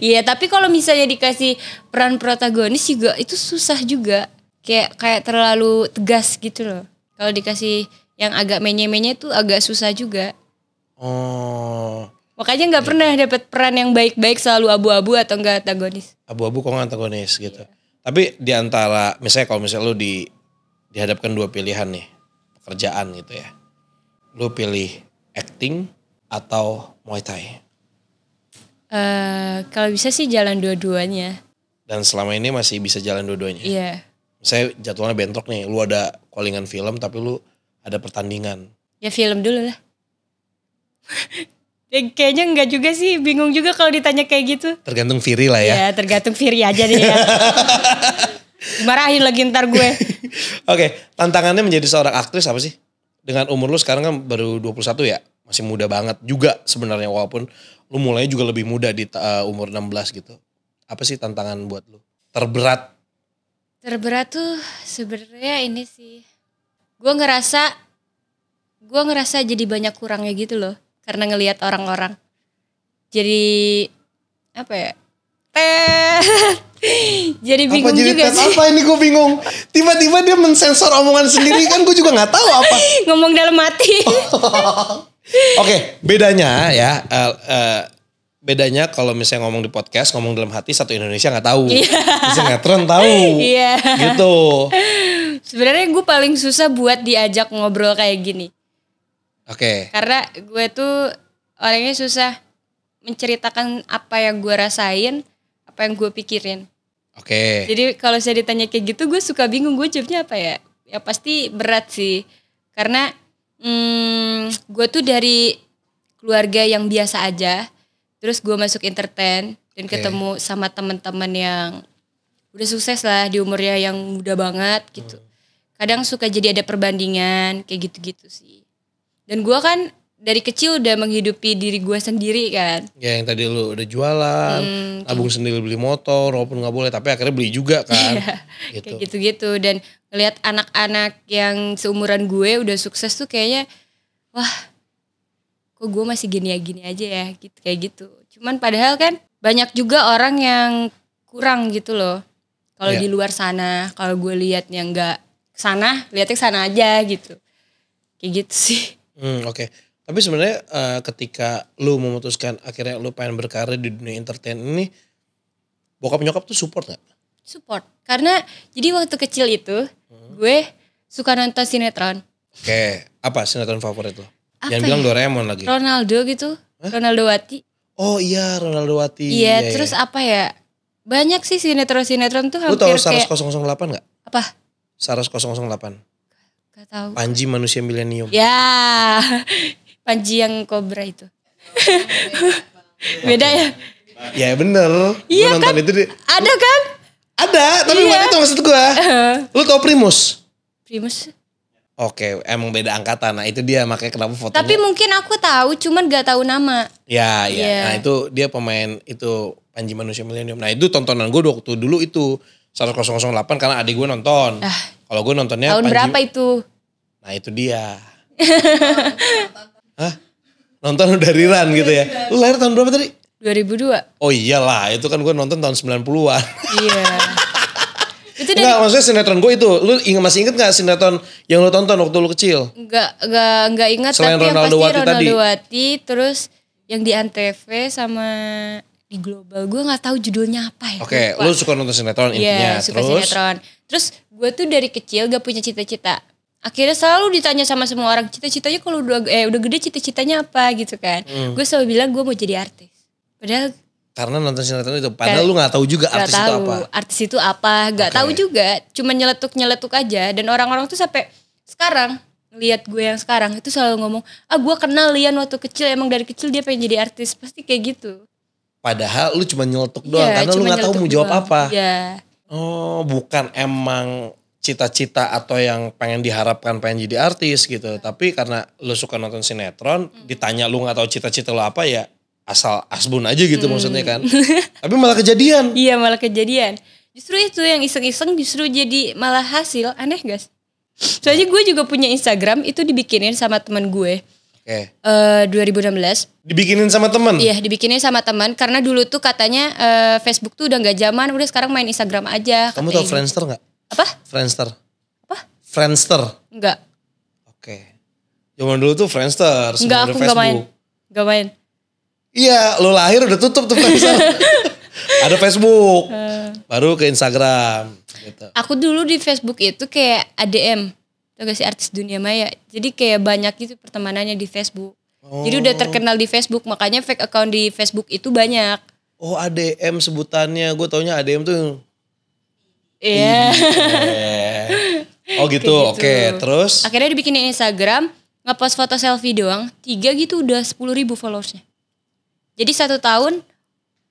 [SPEAKER 2] Iya, tapi kalau misalnya dikasih peran protagonis juga itu susah juga. Kayak kayak terlalu tegas gitu loh. Kalau dikasih yang agak menye-menye tuh agak susah juga.
[SPEAKER 1] Oh.
[SPEAKER 2] Makanya nggak pernah dapet peran yang baik-baik selalu abu-abu atau enggak antagonis.
[SPEAKER 1] Abu-abu kok antagonis gitu. Yeah. Tapi di antara misalnya kalau misalnya lu di dihadapkan dua pilihan nih, pekerjaan gitu ya. Lu pilih acting atau Muay Thai?
[SPEAKER 2] Uh, kalau bisa sih jalan dua-duanya.
[SPEAKER 1] Dan selama ini masih bisa jalan dua-duanya? Iya. Yeah. Misalnya jadwalnya bentrok nih, lu ada callingan film tapi lu ada pertandingan.
[SPEAKER 2] Ya film dulu lah. Ya, kayaknya enggak juga sih, bingung juga kalau ditanya kayak gitu.
[SPEAKER 1] Tergantung Firi lah ya. Ya,
[SPEAKER 2] tergantung Firi aja deh ya. Marahin lagi ntar gue.
[SPEAKER 1] Oke, okay, tantangannya menjadi seorang aktris apa sih? Dengan umur lu sekarang kan baru 21 ya? Masih muda banget juga sebenarnya walaupun lu mulainya juga lebih muda di uh, umur 16 gitu. Apa sih tantangan buat lu? Terberat?
[SPEAKER 2] Terberat tuh sebenarnya ini sih. Gue ngerasa, gue ngerasa jadi banyak kurangnya gitu loh karena ngelihat orang-orang jadi apa ya jadi bingung apa jadi juga sih. apa
[SPEAKER 1] ini gue bingung tiba-tiba dia mensensor omongan sendiri kan gue juga nggak tahu apa
[SPEAKER 2] ngomong dalam hati oke
[SPEAKER 1] okay, bedanya ya uh, uh, bedanya kalau misalnya ngomong di podcast ngomong dalam hati satu Indonesia nggak tahu iya. nggak sinetron tahu iya. gitu
[SPEAKER 2] sebenarnya gue paling susah buat diajak ngobrol kayak gini Oke. Okay. Karena gue tuh orangnya susah menceritakan apa yang gue rasain, apa yang gue pikirin. Oke. Okay. Jadi kalau saya ditanya kayak gitu, gue suka bingung gue jawabnya apa ya. Ya pasti berat sih, karena hmm, gue tuh dari keluarga yang biasa aja, terus gue masuk entertain dan okay. ketemu sama teman-teman yang udah sukses lah di umurnya yang muda banget gitu. Hmm. Kadang suka jadi ada perbandingan kayak gitu-gitu sih dan gue kan dari kecil udah menghidupi diri gue sendiri kan.
[SPEAKER 1] Ya yang tadi lu udah jualan, hmm, abung sendiri beli motor, walaupun nggak boleh, tapi akhirnya beli juga kan. Iya,
[SPEAKER 2] gitu. Kayak gitu-gitu dan ngeliat anak-anak yang seumuran gue udah sukses tuh kayaknya, wah kok gue masih gini ya gini aja ya, gitu kayak gitu. Cuman padahal kan banyak juga orang yang kurang gitu loh. Kalau yeah. di luar sana, kalau gue lihat yang nggak sana, lihatnya sana aja gitu. Kayak gitu sih
[SPEAKER 1] Hmm, oke. Okay. Tapi sebenarnya uh, ketika lu memutuskan akhirnya lu pengen berkarir di dunia entertain ini bokap nyokap tuh support gak?
[SPEAKER 2] Support. Karena jadi waktu kecil itu hmm. gue suka nonton sinetron.
[SPEAKER 1] Oke, okay. apa sinetron favorit lo? Apa Jangan ya? bilang Doraemon lagi.
[SPEAKER 2] Ronaldo gitu. Hah? Ronaldo Wati.
[SPEAKER 1] Oh iya, Ronaldo Wati. Iya, iya, iya. terus iya.
[SPEAKER 2] apa ya? Banyak sih sinetron-sinetron tuh hampir Lu tahu Saras kayak... 008 gak? Apa?
[SPEAKER 1] Saras 008. Gak tahu. Panji manusia milenium.
[SPEAKER 2] Ya, Panji yang kobra itu. Beda ya?
[SPEAKER 1] Ya bener. Iya kan? Itu di,
[SPEAKER 2] ada kan?
[SPEAKER 1] Ada, tapi iya. itu maksud gua. Lu tau Primus? Primus? Oke, emang beda angkatan. Nah itu dia makanya kenapa foto Tapi mungkin
[SPEAKER 2] aku tahu, cuman gak tahu nama.
[SPEAKER 1] Ya, ya. Yeah. Nah itu dia pemain itu Panji Manusia Milenium. Nah itu tontonan gue waktu dulu itu 1008 karena adik gue nonton. Ah kalau gue nontonnya tahun Panji... berapa itu? Nah itu dia. Hah? Nonton dari riran gitu ya.
[SPEAKER 2] Lu lahir tahun berapa tadi? 2002.
[SPEAKER 1] Oh iyalah, itu kan gue nonton tahun 90-an.
[SPEAKER 2] Iya. itu dari... maksudnya
[SPEAKER 1] sinetron gue itu. Lu ingat masih inget gak sinetron yang lu tonton waktu lu kecil?
[SPEAKER 2] Enggak, enggak, enggak ingat. Selain tapi Ronaldo yang pasti Wati tadi. Wati, terus yang di Antv sama di global gue nggak tahu judulnya apa ya oke okay, lu
[SPEAKER 1] suka nonton sinetron iya, intinya yeah, suka terus sinetron
[SPEAKER 2] terus gue tuh dari kecil gak punya cita-cita akhirnya selalu ditanya sama semua orang cita-citanya kalau udah eh udah gede cita-citanya apa gitu kan hmm. gue selalu bilang gue mau jadi artis padahal
[SPEAKER 1] karena nonton sinetron itu padahal lu nggak tahu juga gak artis tahu, itu apa
[SPEAKER 2] artis itu apa nggak okay. tahu juga Cuma nyeletuk nyeletuk aja dan orang-orang tuh sampai sekarang lihat gue yang sekarang itu selalu ngomong ah gue kenal Lian waktu kecil emang dari kecil dia pengen jadi artis pasti kayak gitu
[SPEAKER 1] Padahal lu cuma nyeletuk doang yeah, karena lu nggak tahu mau jawab doang. apa. Yeah. Oh, bukan emang cita-cita atau yang pengen diharapkan pengen jadi artis gitu. Tapi karena lu suka nonton sinetron, mm. ditanya lu nggak tahu cita-cita lu apa ya asal asbun aja gitu mm. maksudnya kan.
[SPEAKER 2] Tapi malah kejadian. Iya, malah kejadian. Justru itu yang iseng-iseng justru jadi malah hasil. Aneh, guys. Soalnya iya. gue juga punya Instagram itu dibikinin sama teman gue. Okay. Uh, 2016.
[SPEAKER 1] Dibikinin sama teman? Iya,
[SPEAKER 2] dibikinin sama teman karena dulu tuh katanya uh, Facebook tuh udah nggak zaman, udah sekarang main Instagram aja. Kamu tau gitu. Friendster
[SPEAKER 1] nggak? Apa? Friendster. Apa? Friendster.
[SPEAKER 2] Enggak. Oke.
[SPEAKER 1] Okay. Zaman dulu tuh Friendster, Enggak, aku nggak main.
[SPEAKER 2] Gak main. Iya,
[SPEAKER 1] lo lahir udah tutup tuh Friendster. ada Facebook, uh. baru ke Instagram.
[SPEAKER 2] Gitu. Aku dulu di Facebook itu kayak ADM tau sih artis dunia maya jadi kayak banyak gitu pertemanannya di Facebook oh. jadi udah oh. terkenal di Facebook makanya fake account di Facebook itu banyak
[SPEAKER 1] oh ADM sebutannya gue taunya ADM tuh
[SPEAKER 2] iya eh. oh gitu. gitu oke okay. terus akhirnya dibikinin Instagram ngepost foto selfie doang tiga gitu udah sepuluh ribu followersnya jadi satu tahun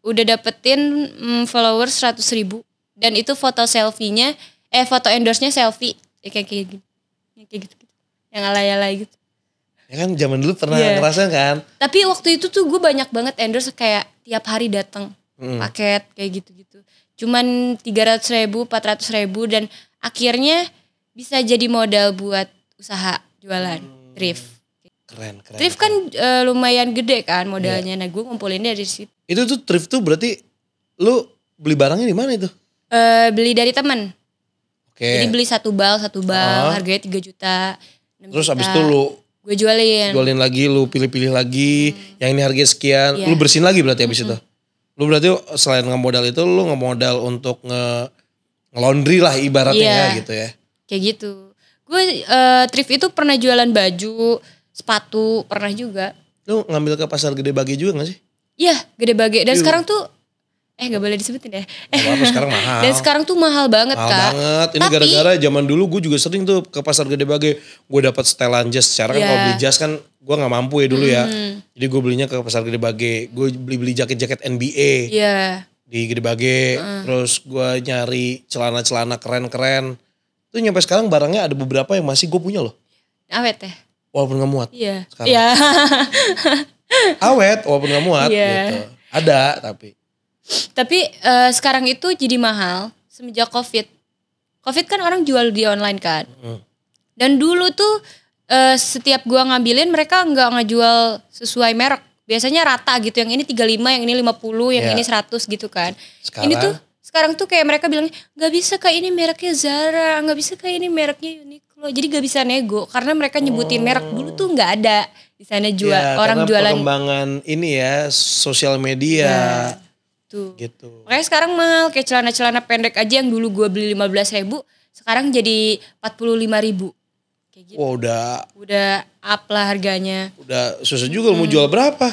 [SPEAKER 2] udah dapetin mm, followers seratus ribu dan itu foto selfie-nya eh foto endorse-nya selfie ya, kayak kayak gini gitu kayak gitu gitu yang alay-alay gitu
[SPEAKER 1] ya kan zaman dulu pernah yeah. ngerasa kan
[SPEAKER 2] tapi waktu itu tuh gue banyak banget endorse kayak tiap hari datang hmm. paket kayak gitu-gitu cuman tiga ratus ribu empat ratus ribu dan akhirnya bisa jadi modal buat usaha jualan hmm. thrift keren keren thrift kan e, lumayan gede kan modalnya yeah. nah gue ngumpulin dari situ
[SPEAKER 1] itu tuh thrift tuh berarti lu beli barangnya di mana itu
[SPEAKER 2] e, beli dari temen Okay. Jadi beli satu bal, satu bal, uh. harganya 3 juta.
[SPEAKER 1] Terus juta. abis itu lu
[SPEAKER 2] gue jualin. Jualin
[SPEAKER 1] lagi, lu pilih-pilih lagi, hmm. yang ini harganya sekian, yeah. lu bersihin lagi berarti abis hmm. itu. Lu berarti selain ngemodal itu lu ngemodal untuk nge ngelondri lah ibaratnya yeah. gitu ya.
[SPEAKER 2] Kayak gitu. Gue uh, thrift itu pernah jualan baju, sepatu, pernah juga.
[SPEAKER 1] Lu ngambil ke pasar gede bagi juga gak sih?
[SPEAKER 2] Iya, gede bagi. Dan Yuh. Iya. sekarang tuh eh gak boleh disebutin ya. Eh. Apa,
[SPEAKER 1] sekarang mahal. Dan sekarang
[SPEAKER 2] tuh mahal banget mahal kak.
[SPEAKER 1] banget. Ini gara-gara zaman dulu gue juga sering tuh ke pasar gede bage gue dapat setelan jas. Secara yeah. kan iya. kalau beli jas kan gue gak mampu ya dulu mm ya. Hmm. Jadi gue belinya ke pasar gede bage. Gue beli beli jaket jaket NBA. Iya. Yeah. Di gede bage. Mm. Terus gue nyari celana-celana keren-keren. Tuh nyampe sekarang barangnya ada beberapa yang masih gue punya loh. Awet ya. Walaupun gak muat.
[SPEAKER 2] Iya. Yeah. Iya. Yeah.
[SPEAKER 1] Awet walaupun gak muat yeah. gitu. Ada tapi.
[SPEAKER 2] Tapi uh, sekarang itu jadi mahal semenjak Covid. Covid kan orang jual di online kan. Hmm. Dan dulu tuh uh, setiap gua ngambilin mereka nggak ngejual sesuai merek. Biasanya rata gitu. Yang ini 35, yang ini 50, yang yeah. ini 100 gitu kan. Sekarang, ini tuh sekarang tuh kayak mereka bilang nggak bisa kayak ini mereknya Zara, nggak bisa kayak ini mereknya Uniqlo. Jadi gak bisa nego karena mereka nyebutin merek oh. dulu tuh nggak ada di sana jual yeah, orang jualan.
[SPEAKER 1] Perkembangan ini ya sosial media. Yeah gitu. Gitu.
[SPEAKER 2] Makanya sekarang mahal kayak celana-celana pendek aja yang dulu gue beli lima belas ribu, sekarang jadi empat puluh lima ribu.
[SPEAKER 1] Kayak gitu. Wah udah.
[SPEAKER 2] Udah up lah harganya.
[SPEAKER 1] Udah susah juga hmm. mau jual hmm. berapa?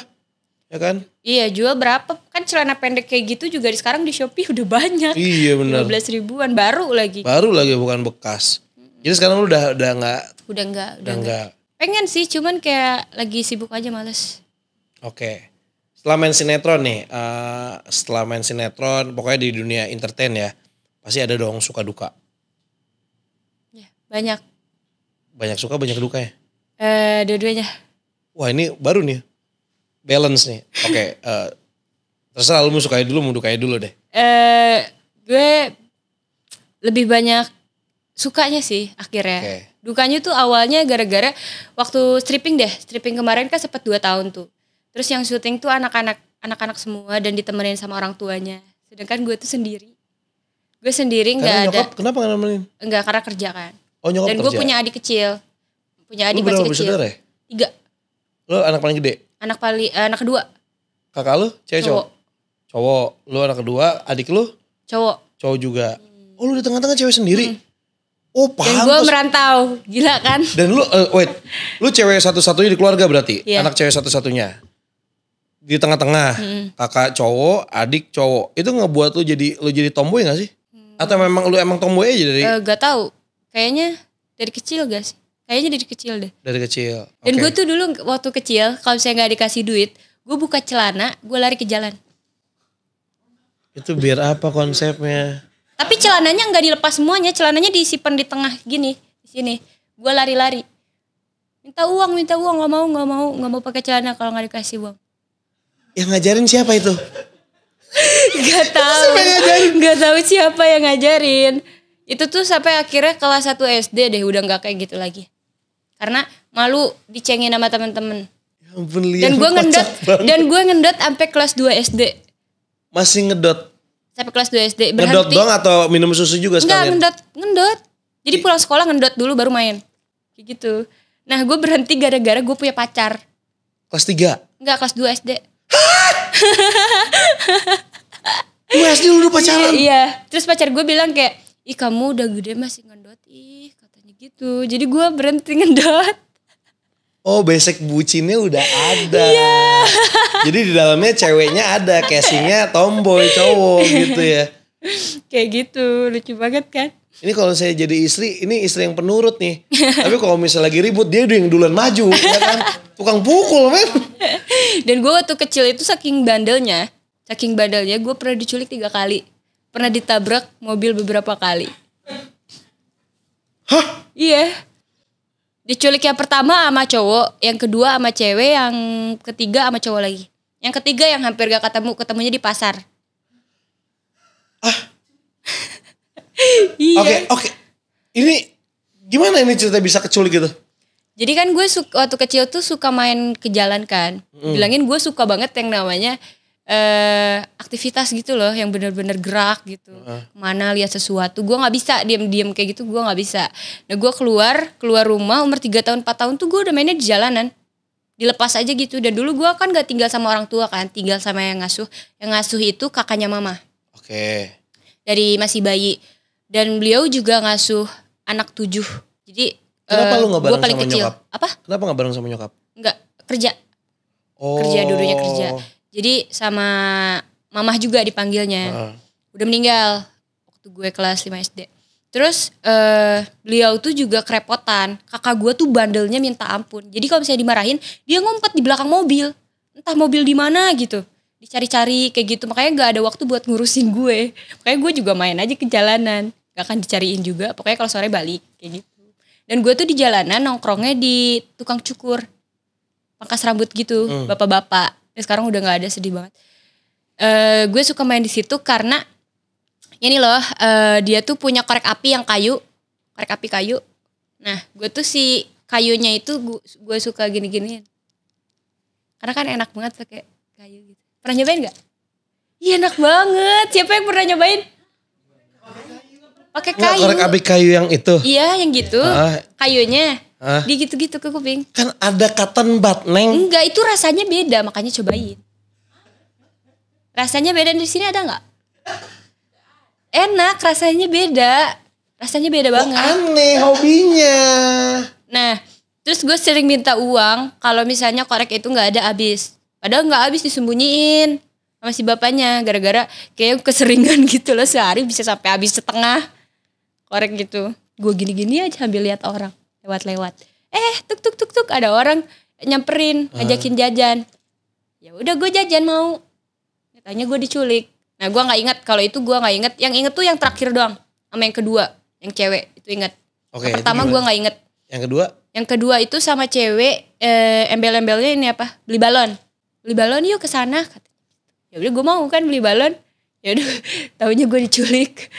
[SPEAKER 1] Ya kan?
[SPEAKER 2] Iya jual berapa? Kan celana pendek kayak gitu juga sekarang di Shopee udah banyak. Iya benar. Lima 15 ribuan baru lagi.
[SPEAKER 1] Baru lagi bukan bekas. Jadi sekarang lu udah udah nggak
[SPEAKER 2] udah nggak udah nggak pengen sih cuman kayak lagi sibuk aja males.
[SPEAKER 1] Oke. Okay setelah main sinetron nih, uh, setelah main sinetron, pokoknya di dunia entertain ya, pasti ada dong suka duka.
[SPEAKER 2] Ya, banyak.
[SPEAKER 1] Banyak suka, banyak duka ya?
[SPEAKER 2] Eh, dua-duanya.
[SPEAKER 1] Wah ini baru nih, balance nih. Oke, okay, uh, eh, terserah lu mau sukanya dulu, mau dukanya dulu deh.
[SPEAKER 2] Eh, gue lebih banyak sukanya sih akhirnya. Okay. Dukanya tuh awalnya gara-gara waktu stripping deh, stripping kemarin kan sempat 2 tahun tuh terus yang syuting tuh anak-anak anak-anak semua dan ditemenin sama orang tuanya sedangkan gue tuh sendiri gue sendiri nggak ada kenapa nggak nemenin Enggak, karena kerja kan
[SPEAKER 1] oh, nyokap dan gue punya
[SPEAKER 2] adik kecil punya adik masih kecil ya? tiga
[SPEAKER 1] lo anak paling gede
[SPEAKER 2] anak paling uh, eh, anak kedua
[SPEAKER 1] kakak lu cewek cowok cowok lu anak kedua adik lu cowok cowok juga
[SPEAKER 2] hmm. oh lu di tengah-tengah cewek sendiri hmm. Oh paham. Dan gue merantau, gila kan? Dan
[SPEAKER 1] lu, uh, wait, lu cewek satu-satunya di keluarga berarti? Yeah. Anak cewek satu-satunya? di tengah-tengah hmm. kakak cowok adik cowok itu ngebuat lu jadi lu jadi tomboy gak sih hmm. atau memang lu emang tomboy aja dari uh, eh,
[SPEAKER 2] gak tau kayaknya dari kecil gak sih kayaknya dari kecil deh
[SPEAKER 1] dari kecil okay. dan gue tuh
[SPEAKER 2] dulu waktu kecil kalau saya nggak dikasih duit gue buka celana gue lari ke jalan
[SPEAKER 1] itu biar apa konsepnya
[SPEAKER 2] tapi celananya nggak dilepas semuanya celananya disimpan di tengah gini di sini gue lari-lari minta uang minta uang nggak mau nggak mau nggak mau pakai celana kalau nggak dikasih uang
[SPEAKER 1] yang ngajarin siapa itu?
[SPEAKER 2] Gak tau. Siapa Gak tau siapa yang ngajarin. Itu tuh sampai akhirnya kelas 1 SD deh udah gak kayak gitu lagi. Karena malu dicengin sama temen-temen.
[SPEAKER 1] Ya ampun, dan gue ngendot, dan
[SPEAKER 2] gue ngendot sampai kelas 2 SD.
[SPEAKER 1] Masih ngedot.
[SPEAKER 2] Sampai kelas 2 SD. Berhenti. Ngedot doang
[SPEAKER 1] atau minum susu juga sekalian?
[SPEAKER 2] Enggak, ngendot, ngendot. Jadi pulang sekolah ngedot dulu baru main. Kayak gitu. Nah gue berhenti gara-gara gue punya pacar.
[SPEAKER 1] Kelas 3?
[SPEAKER 2] Enggak, kelas 2 SD.
[SPEAKER 1] Gue SD udah pacaran. Iya,
[SPEAKER 2] Terus pacar gue bilang kayak, ih kamu udah gede masih ngendot, ih katanya gitu. Jadi gue berhenti ngendot.
[SPEAKER 1] Oh besek bucinnya udah ada. Iya. Jadi di dalamnya ceweknya ada, casingnya tomboy cowok gitu ya. Kayak gitu, lucu banget kan? ini kalau saya jadi istri, ini istri yang penurut nih. Tapi kalau misalnya lagi ribut, dia yang duluan maju, ya kan? Tukang
[SPEAKER 2] pukul, men. Dan gue waktu kecil itu saking bandelnya, saking bandelnya, gue pernah diculik tiga kali. Pernah ditabrak mobil beberapa kali. Hah? Iya. Diculik yang pertama sama cowok, yang kedua sama cewek, yang ketiga sama cowok lagi. Yang ketiga yang hampir gak ketemu, ketemunya di pasar. Ah,
[SPEAKER 1] Iya. Oke, oke. Ini gimana ini cerita bisa kecil gitu?
[SPEAKER 2] Jadi kan gue suka, waktu kecil tuh suka main ke jalan kan. Mm. Bilangin gue suka banget yang namanya eh aktivitas gitu loh yang bener-bener gerak gitu. Uh. Mana lihat sesuatu, gue nggak bisa diam-diam kayak gitu, gue nggak bisa. Nah, gue keluar, keluar rumah umur 3 tahun 4 tahun tuh gue udah mainnya di jalanan. Dilepas aja gitu dan dulu gue kan gak tinggal sama orang tua kan, tinggal sama yang ngasuh. Yang ngasuh itu kakaknya mama. Oke. Okay. Dari masih bayi dan beliau juga ngasuh anak tujuh jadi kenapa uh, lu gak bareng paling sama kecil. nyokap
[SPEAKER 1] apa kenapa nggak bareng sama nyokap
[SPEAKER 2] nggak kerja
[SPEAKER 1] oh. kerja dulunya kerja
[SPEAKER 2] jadi sama mamah juga dipanggilnya uh. udah meninggal waktu gue kelas 5 sd terus uh, beliau tuh juga kerepotan kakak gue tuh bandelnya minta ampun jadi kalau misalnya dimarahin dia ngumpet di belakang mobil entah mobil di mana gitu dicari-cari kayak gitu makanya nggak ada waktu buat ngurusin gue makanya gue juga main aja ke jalanan gak akan dicariin juga pokoknya kalau sore balik kayak gitu dan gue tuh di jalanan nongkrongnya di tukang cukur pangkas rambut gitu hmm. bapak-bapak ya, sekarang udah nggak ada sedih banget uh, gue suka main di situ karena ini loh uh, dia tuh punya korek api yang kayu korek api kayu nah gue tuh si kayunya itu gue suka gini-gini karena kan enak banget pakai kayu Pernah nyobain nggak? Iya enak banget. Siapa yang pernah nyobain? Pakai kayu. Korek api
[SPEAKER 1] kayu yang itu.
[SPEAKER 2] Iya, yang gitu. Ah. Kayunya. Ah. Di gitu-gitu ke kuping. Kan
[SPEAKER 1] ada cotton bud,
[SPEAKER 2] Neng. Enggak, itu rasanya beda, makanya cobain. Rasanya beda di sini ada nggak? Enak, rasanya beda. Rasanya beda oh, banget. Oh, aneh hobinya. Nah, terus gue sering minta uang kalau misalnya korek itu nggak ada habis. Padahal nggak habis disembunyiin sama si bapaknya gara-gara kayak keseringan gitu loh sehari bisa sampai habis setengah korek gitu. Gue gini-gini aja ambil lihat orang lewat-lewat. Eh, tuk tuk tuk tuk ada orang nyamperin, ngajakin jajan. Ya udah gue jajan mau. Katanya gue diculik. Nah, gue nggak ingat kalau itu gue nggak ingat. Yang inget tuh yang terakhir doang sama yang kedua, yang cewek itu ingat. Okay, pertama gue nggak inget. Yang kedua? Yang kedua itu sama cewek eh, embel-embelnya ini apa? Beli balon beli balon yuk ke sana ya udah gue mau kan beli balon ya udah tahunya gue diculik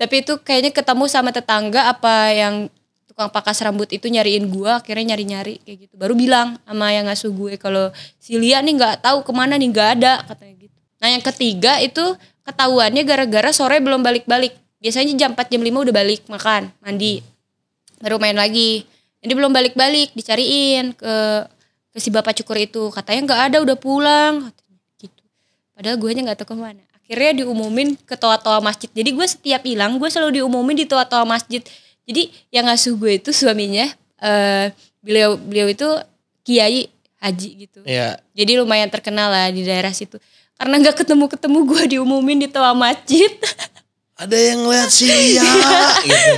[SPEAKER 2] tapi itu kayaknya ketemu sama tetangga apa yang tukang pakas rambut itu nyariin gue akhirnya nyari nyari kayak gitu baru bilang sama yang ngasuh gue kalau si Lia nih nggak tahu kemana nih nggak ada katanya gitu nah yang ketiga itu ketahuannya gara-gara sore belum balik balik biasanya jam 4 jam 5 udah balik makan mandi baru main lagi jadi belum balik-balik dicariin ke ke si bapak cukur itu katanya nggak ada udah pulang gitu padahal gue aja nggak tahu kemana akhirnya diumumin ke toa-toa masjid jadi gue setiap hilang gue selalu diumumin di toa-toa masjid jadi yang ngasuh gue itu suaminya uh, beliau beliau itu kiai haji gitu ya. jadi lumayan terkenal lah di daerah situ karena nggak ketemu ketemu gue diumumin di toa masjid ada yang lihat sih ya gitu.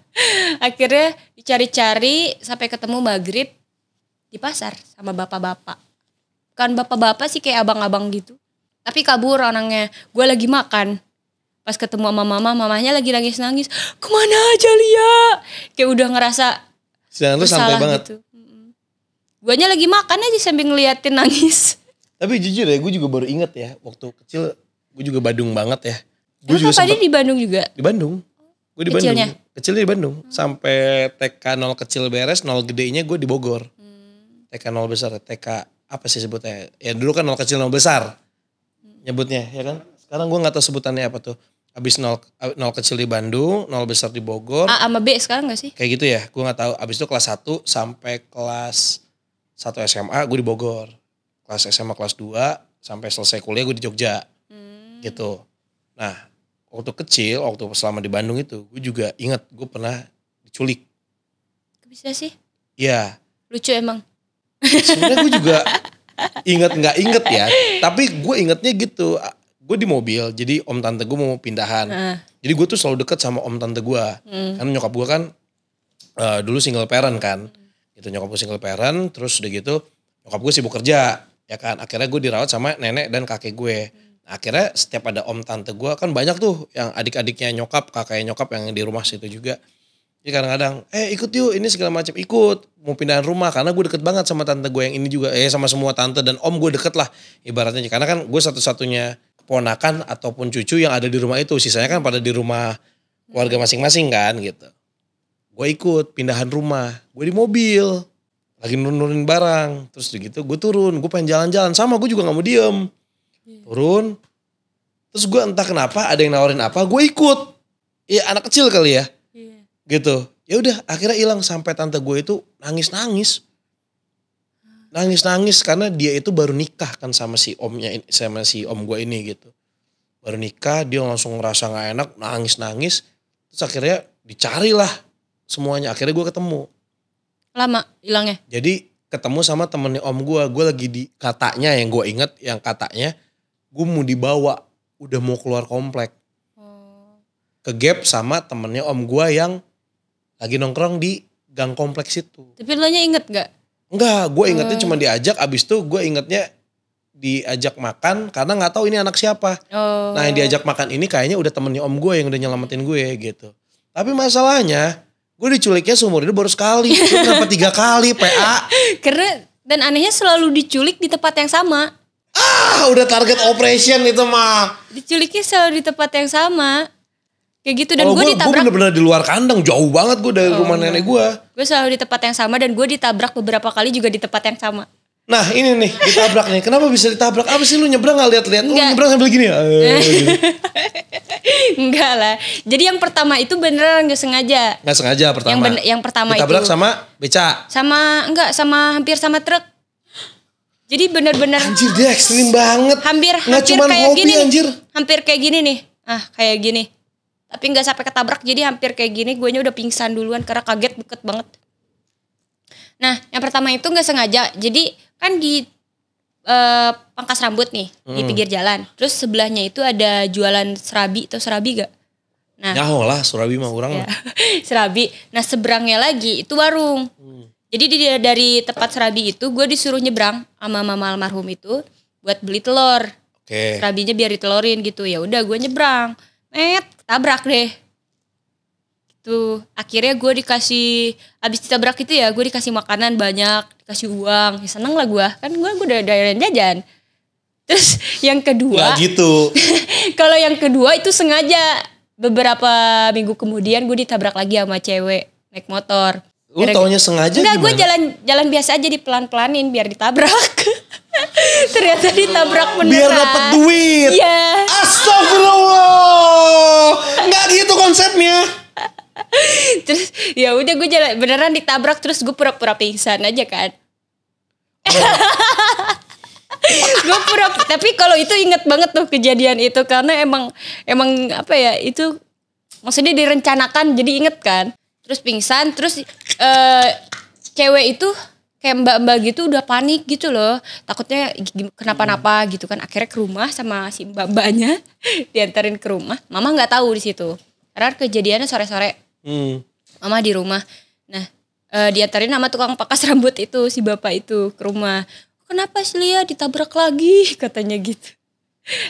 [SPEAKER 2] akhirnya dicari-cari sampai ketemu maghrib di pasar sama bapak-bapak kan bapak-bapak sih kayak abang-abang gitu tapi kabur orangnya gue lagi makan pas ketemu sama mama mamanya lagi nangis nangis kemana aja lia kayak udah ngerasa
[SPEAKER 1] sedangkan lu santai banget gitu.
[SPEAKER 2] guanya lagi makan aja sambil ngeliatin nangis
[SPEAKER 1] tapi jujur ya gue juga baru inget ya waktu kecil gue juga Badung banget ya gue juga sempet... di Bandung juga di Bandung gue di Kecilnya? Bandung kecilnya di Bandung hmm. sampai TK nol kecil beres nol gedenya gue di Bogor TK nol besar, TK apa sih sebutnya? Ya dulu kan nol kecil nol besar nyebutnya ya kan. Sekarang gue nggak tahu sebutannya apa tuh. Abis nol, nol kecil di Bandung, nol besar di Bogor.
[SPEAKER 2] A sama B sekarang gak sih?
[SPEAKER 1] Kayak gitu ya, gue gak tahu. Abis itu kelas 1 sampai kelas 1 SMA gue di Bogor. Kelas SMA kelas 2 sampai selesai kuliah gue di Jogja. Hmm. Gitu. Nah, waktu kecil, waktu selama di Bandung itu, gue juga ingat gue pernah diculik. Bisa sih? Iya.
[SPEAKER 2] Lucu emang? Sebenarnya gue
[SPEAKER 1] juga inget nggak inget ya. Tapi gue ingetnya gitu. Gue di mobil, jadi om tante gue mau pindahan. Uh. Jadi gue tuh selalu deket sama om tante gue. Hmm. Karena nyokap gue kan uh, dulu single parent kan. Hmm. Gitu nyokap gue single parent, terus udah gitu nyokap gue sibuk kerja. Ya kan, akhirnya gue dirawat sama nenek dan kakek gue. Hmm nah, akhirnya setiap ada om tante gue kan banyak tuh yang adik-adiknya nyokap kakaknya nyokap yang di rumah situ juga jadi kadang-kadang, eh ikut yuk ini segala macam ikut. Mau pindahan rumah karena gue deket banget sama tante gue yang ini juga. Eh sama semua tante dan om gue deket lah ibaratnya. Karena kan gue satu-satunya keponakan ataupun cucu yang ada di rumah itu. Sisanya kan pada di rumah warga masing-masing kan gitu. Gue ikut pindahan rumah, gue di mobil. Lagi nurunin barang, terus gitu gue turun, gue pengen jalan-jalan. Sama gue juga gak mau diem. Iya. Turun, terus gue entah kenapa ada yang nawarin apa, gue ikut. Iya anak kecil kali ya gitu ya udah akhirnya hilang sampai tante gue itu nangis nangis nangis nangis karena dia itu baru nikah kan sama si omnya sama si om gue ini gitu baru nikah dia langsung ngerasa nggak enak nangis nangis terus akhirnya dicari lah semuanya akhirnya gue ketemu
[SPEAKER 2] lama hilangnya
[SPEAKER 1] jadi ketemu sama temennya om gue gue lagi di katanya yang gue inget yang katanya gue mau dibawa udah mau keluar komplek oh. ke gap sama temennya om gue yang lagi nongkrong di gang kompleks itu.
[SPEAKER 2] Tapi lo nya inget gak?
[SPEAKER 1] Enggak, gue oh. ingetnya oh. cuma diajak, abis itu gue ingetnya diajak makan karena nggak tahu ini anak siapa.
[SPEAKER 2] Oh. Nah yang diajak
[SPEAKER 1] makan ini kayaknya udah temennya om gue yang udah nyelamatin gue gitu. Tapi masalahnya gue diculiknya seumur hidup baru sekali, kenapa tiga kali PA?
[SPEAKER 2] Karena dan anehnya selalu diculik di tempat yang sama. Ah udah target operation itu mah. Diculiknya selalu di tempat yang sama. Kayak gitu dan oh, gue ditabrak. Gue
[SPEAKER 1] bener-bener di luar kandang, jauh banget gue dari oh, rumah nenek gue.
[SPEAKER 2] Gue selalu di tempat yang sama dan gue ditabrak beberapa kali juga di tempat yang sama.
[SPEAKER 1] Nah ini nih ditabrak nih. Kenapa bisa ditabrak? Apa sih lu nyebrang gak lihat-lihat? Lu nyebrang sambil gini ya? Enggak
[SPEAKER 2] eh, gitu. lah. Jadi yang pertama itu beneran gak sengaja.
[SPEAKER 1] gak sengaja pertama. Yang, bener, yang pertama ditabrak itu. Ditabrak sama beca.
[SPEAKER 2] Sama enggak sama hampir sama truk. Jadi bener-bener. Anjir dia ekstrim banget. Hampir, hampir cuman kayak hobi, gini. Anjir. Hampir kayak gini nih. Ah kayak gini tapi nggak sampai ketabrak jadi hampir kayak gini gue udah pingsan duluan karena kaget deket banget nah yang pertama itu nggak sengaja jadi kan di uh, pangkas rambut nih hmm. di pinggir jalan terus sebelahnya itu ada jualan serabi atau serabi gak nah ya lah
[SPEAKER 1] serabi mah orang ya.
[SPEAKER 2] serabi nah seberangnya lagi itu warung hmm. jadi di, dari tempat serabi itu gue disuruh nyebrang sama mama almarhum itu buat beli telur
[SPEAKER 1] okay. serabinya
[SPEAKER 2] biar ditelorin gitu ya udah gue nyebrang eh tabrak deh itu akhirnya gue dikasih abis ditabrak itu ya gue dikasih makanan banyak dikasih uang ya, seneng lah gue kan gue gue udah dari jajan terus yang kedua Gak ya, gitu kalau yang kedua itu sengaja beberapa minggu kemudian gue ditabrak lagi sama cewek naik motor lu taunya sengaja enggak gue jalan jalan biasa aja di pelan pelanin biar ditabrak Ternyata ditabrak beneran. Biar dapat duit. Iya. Astagfirullah. Enggak gitu konsepnya. terus ya udah gue jalan beneran ditabrak terus gue pura-pura pingsan aja kan. Oh. gue pura tapi kalau itu inget banget tuh kejadian itu karena emang emang apa ya itu maksudnya direncanakan jadi inget kan terus pingsan terus uh, cewek itu kayak mbak-mbak gitu udah panik gitu loh takutnya kenapa-napa hmm. gitu kan akhirnya ke rumah sama si mbak-mbaknya diantarin ke rumah mama nggak tahu di situ karena kejadiannya sore-sore hmm. mama di rumah nah uh, eh, diantarin sama tukang pakas rambut itu si bapak itu ke rumah kenapa sih Lia ditabrak lagi katanya gitu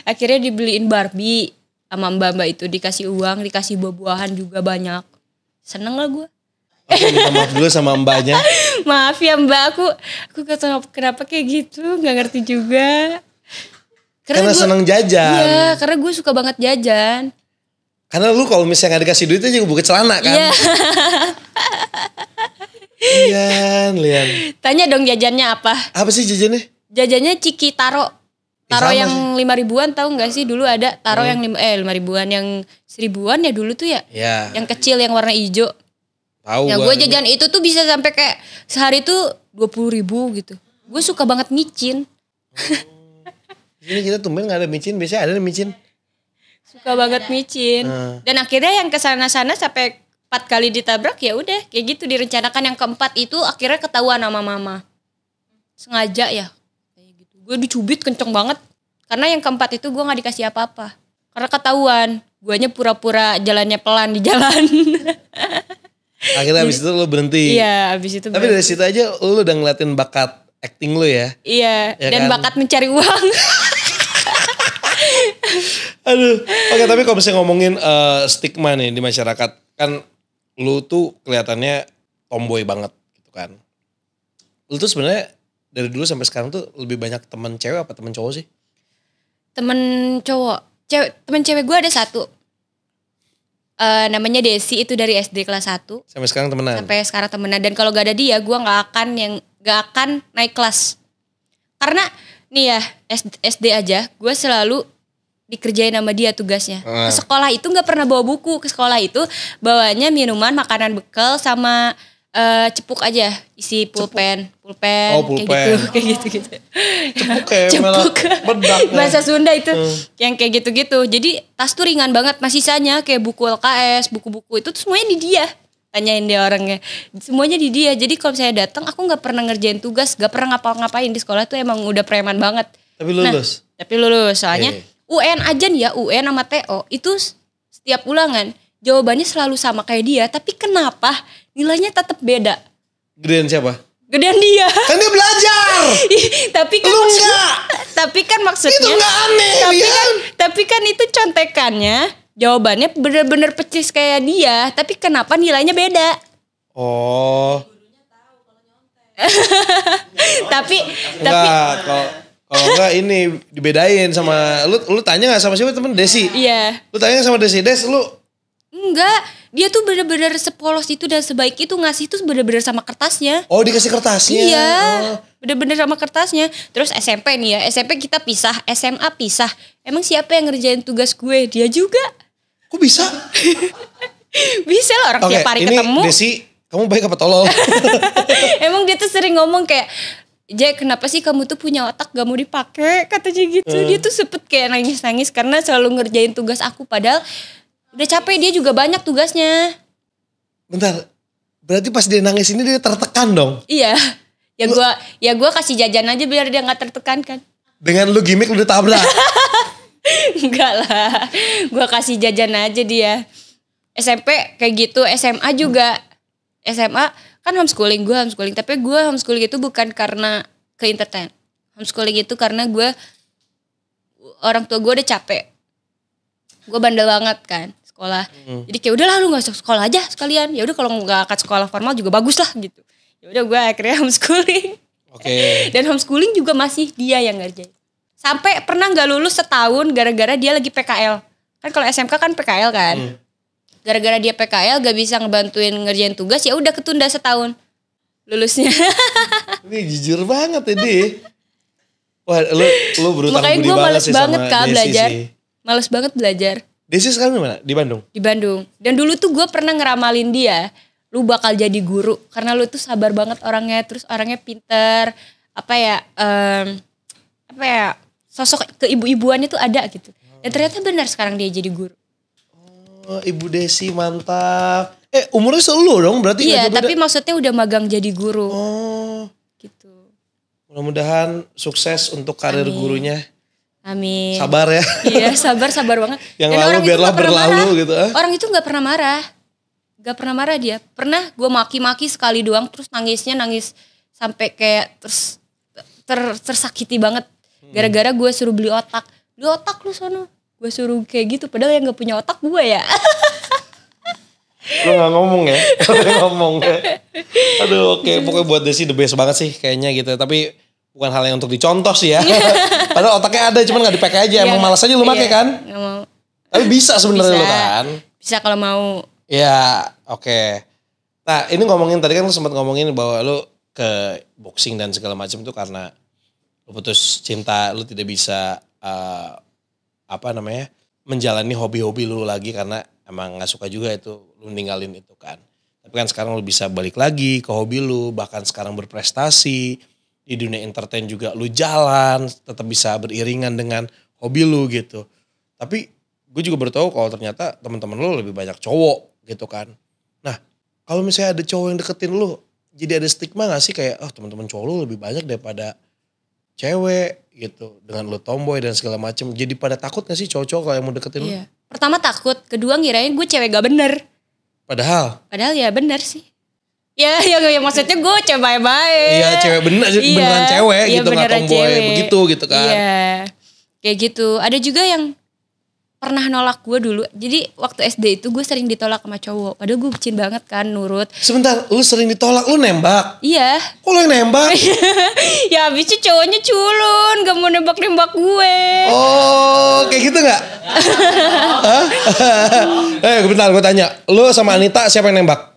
[SPEAKER 2] akhirnya dibeliin Barbie sama mbak-mbak itu dikasih uang dikasih buah-buahan juga banyak seneng lah gue Aku
[SPEAKER 1] minta maaf dulu sama mbaknya.
[SPEAKER 2] maaf ya mbak, aku aku kata kenapa kayak gitu, nggak ngerti juga. Karena, karena gua, seneng
[SPEAKER 1] jajan. Iya,
[SPEAKER 2] karena gue suka banget jajan.
[SPEAKER 1] Karena lu kalau misalnya gak dikasih duit aja gue buka celana kan. Iya.
[SPEAKER 2] Lian, Lian. Tanya dong jajannya apa? Apa sih jajannya? Jajannya ciki taro. Taro yang lima ribuan tahu nggak sih dulu ada taro hmm. yang lima eh lima ribuan yang seribuan ya dulu tuh ya. Yeah. Yang kecil yang warna hijau.
[SPEAKER 1] Tahu. Ya gue jajan
[SPEAKER 2] itu tuh bisa sampai kayak sehari tuh dua puluh ribu gitu. Gue suka banget micin.
[SPEAKER 1] Oh. Ini kita tumben gak ada micin, biasanya ada micin.
[SPEAKER 2] Suka banget micin. Nah. Dan akhirnya yang kesana-sana sampai empat kali ditabrak ya udah kayak gitu direncanakan yang keempat itu akhirnya ketahuan sama mama sengaja ya kayak gitu gue dicubit kenceng banget karena yang keempat itu gue nggak dikasih apa-apa karena ketahuan guanya pura-pura jalannya pelan di jalan
[SPEAKER 1] Akhirnya abis itu lo berhenti. Iya,
[SPEAKER 2] abis itu. Tapi berhenti. dari situ
[SPEAKER 1] aja lo udah ngeliatin bakat acting lo ya.
[SPEAKER 2] Iya, ya dan kan? bakat mencari uang.
[SPEAKER 1] Aduh. Oke, okay, tapi kalau misalnya ngomongin uh, stigma nih di masyarakat, kan lo tuh kelihatannya tomboy banget gitu kan. Lu tuh sebenarnya dari dulu sampai sekarang tuh lebih banyak temen cewek apa temen cowok sih?
[SPEAKER 2] Temen cowok. Cewek, temen cewek gue ada satu uh, namanya Desi itu dari SD kelas 1
[SPEAKER 1] sampai sekarang temenan sampai
[SPEAKER 2] sekarang temenan dan kalau gak ada dia gue nggak akan yang gak akan naik kelas karena nih ya SD aja gue selalu dikerjain sama dia tugasnya ah. ke sekolah itu nggak pernah bawa buku ke sekolah itu bawanya minuman makanan bekal sama uh, cepuk aja isi pulpen pulpen, oh, pulpen. kayak gitu kayak gitu gitu
[SPEAKER 1] cepuk kayak cepuk ya. bahasa
[SPEAKER 2] Sunda itu hmm. yang kayak gitu gitu jadi tas tuh ringan banget masih sisanya kayak buku LKS buku-buku itu tuh semuanya di dia tanyain dia orangnya semuanya di dia jadi kalau saya datang aku nggak pernah ngerjain tugas nggak pernah ngapa-ngapain di sekolah tuh emang udah preman banget tapi nah, lulus nah, tapi lulus soalnya iya, iya. UN aja nih ya UN sama TO itu setiap ulangan jawabannya selalu sama kayak dia tapi kenapa nilainya tetap beda. Gedean siapa? Gedean dia. Kan dia belajar. tapi kan Lu maksud, Tapi kan maksudnya. Itu gak aneh. Tapi ya. kan, tapi kan itu contekannya. Jawabannya bener-bener pecis kayak dia. Tapi kenapa nilainya beda?
[SPEAKER 1] Oh.
[SPEAKER 2] tapi tapi
[SPEAKER 1] kalau kalau enggak ini dibedain sama lu lu tanya nggak sama siapa temen Desi? Iya. Lu tanya sama Desi Des
[SPEAKER 2] lu Enggak, dia tuh bener-bener sepolos itu dan sebaik itu ngasih tuh bener-bener sama kertasnya oh dikasih kertasnya iya bener oh. bener-bener sama kertasnya terus SMP nih ya SMP kita pisah SMA pisah emang siapa yang ngerjain tugas gue dia juga kok bisa bisa lah orang okay, tiap hari ini ketemu
[SPEAKER 1] Desi kamu baik apa tolong?
[SPEAKER 2] emang dia tuh sering ngomong kayak Jack kenapa sih kamu tuh punya otak gak mau dipakai katanya gitu hmm. dia tuh sempet kayak nangis-nangis karena selalu ngerjain tugas aku padahal Udah capek dia juga banyak tugasnya.
[SPEAKER 1] Bentar. Berarti pas dia nangis ini dia tertekan dong.
[SPEAKER 2] Iya. Ya lu, gua ya gua kasih jajan aja biar dia gak tertekan kan.
[SPEAKER 1] Dengan lu gimmick lu ditabrak.
[SPEAKER 2] Enggak lah. gue kasih jajan aja dia. SMP kayak gitu, SMA juga. SMA kan homeschooling, gue homeschooling. Tapi gue homeschooling itu bukan karena ke entertain. Homeschooling itu karena gue orang tua gue udah capek. Gue bandel banget kan sekolah hmm. jadi kayak udahlah lu nggak usah sekolah aja sekalian ya udah kalau nggak akan sekolah formal juga bagus lah gitu ya udah gue akhirnya homeschooling oke okay. dan homeschooling juga masih dia yang ngerjain sampai pernah gak lulus setahun gara-gara dia lagi PKL kan kalau SMK kan PKL kan hmm. gara-gara dia PKL gak bisa ngebantuin ngerjain tugas ya udah ketunda setahun lulusnya
[SPEAKER 1] ini jujur banget ini ya, wah lu lu berutang Makanya gue banget banget kak belajar. Sih.
[SPEAKER 2] Males banget belajar.
[SPEAKER 1] Desi sekarang di mana? Di Bandung.
[SPEAKER 2] Di Bandung. Dan dulu tuh gue pernah ngeramalin dia, lu bakal jadi guru karena lu tuh sabar banget orangnya, terus orangnya pinter, apa ya, um, apa ya, sosok keibu-ibuannya tuh ada gitu. Dan ternyata benar sekarang dia jadi guru.
[SPEAKER 1] Oh, Ibu Desi mantap. Eh umurnya selalu dong berarti. Iya tapi udah...
[SPEAKER 2] maksudnya udah magang jadi guru. Oh. Gitu.
[SPEAKER 1] Mudah-mudahan sukses untuk karir Amin. gurunya.
[SPEAKER 2] Amin. Sabar ya. Iya sabar sabar banget. Yang Dan lalu biarlah berlalu marah. gitu. Eh? Orang itu nggak pernah marah. Gak pernah marah dia. Pernah gue maki-maki sekali doang terus nangisnya nangis sampai kayak terus ter, tersakiti banget. Hmm. Gara-gara gue suruh beli otak. Beli otak lu sono. Gue suruh kayak gitu padahal yang gak punya otak gue ya.
[SPEAKER 1] lu gak ngomong ya. ngomong ya. Aduh oke okay. pokoknya buat Desi the best banget sih kayaknya gitu. Tapi bukan hal yang untuk dicontoh sih ya. Padahal otaknya ada, cuman gak dipakai aja. Emang iya. malas aja lu iya, kan?
[SPEAKER 2] Gak mau. Tapi bisa sebenarnya lu kan? Bisa kalau mau.
[SPEAKER 1] Ya, oke. Okay. Nah, ini ngomongin tadi kan lu sempat ngomongin bahwa lu ke boxing dan segala macam itu karena lu putus cinta, lu tidak bisa uh, apa namanya menjalani hobi-hobi lu lagi karena emang nggak suka juga itu lu ninggalin itu kan. Tapi kan sekarang lu bisa balik lagi ke hobi lu, bahkan sekarang berprestasi di dunia entertain juga lu jalan tetap bisa beriringan dengan hobi lu gitu tapi gue juga baru tahu kalau ternyata teman-teman lu lebih banyak cowok gitu kan nah kalau misalnya ada cowok yang deketin lu jadi ada stigma gak sih kayak oh teman-teman cowok lu lebih banyak daripada cewek gitu dengan lu tomboy dan segala macem jadi pada takut gak sih cowok-cowok kalau yang mau deketin iya.
[SPEAKER 2] lu pertama takut kedua ngirain gue cewek gak bener padahal padahal ya bener sih Ya, ya, ya, ya maksudnya gue cewek baik-baik. Iya, cewek bener, ya, beneran cewek iya, gitu, ya, gitu, beneran gak tomboy cewek. begitu gitu kan. Iya, kayak gitu. Ada juga yang pernah nolak gue dulu. Jadi waktu SD itu gue sering ditolak sama cowok. Padahal gue bucin banget kan, nurut. Sebentar,
[SPEAKER 1] lu sering ditolak, lu
[SPEAKER 2] nembak? Iya. Kok lu yang nembak? ya habisnya cowoknya culun, gak mau nembak-nembak gue. Oh, kayak gitu gak? Hah?
[SPEAKER 1] eh, bentar gue tanya. Lu sama Anita siapa yang nembak?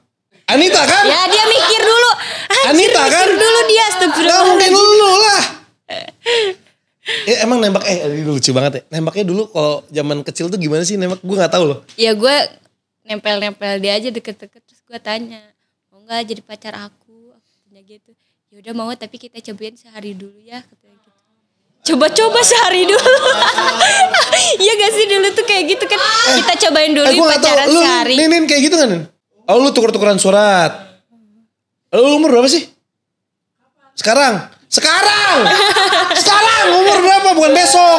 [SPEAKER 2] Anita kan? Ya dia mikir dulu. Anjir, Anita mikir kan? dulu dia astagfirullah. Gak mungkin dulu lah.
[SPEAKER 1] Eh, emang nembak eh lucu banget ya. Nembaknya dulu kalau zaman kecil tuh gimana sih nembak? Gue nggak tahu loh.
[SPEAKER 2] Ya gue nempel-nempel dia aja deket-deket terus gue tanya mau nggak jadi pacar aku? Aku tanya gitu. Ya udah mau tapi kita cobain sehari dulu ya. Gitu. Coba-coba sehari dulu. Iya gak sih dulu tuh kayak gitu kan. Eh, kita cobain dulu eh, pacaran tahu, sehari.
[SPEAKER 1] Nenin kayak gitu kan? Oh lu tuker-tukeran surat. Lu umur berapa sih? Sekarang? Sekarang!
[SPEAKER 2] Sekarang! Umur berapa? Bukan besok.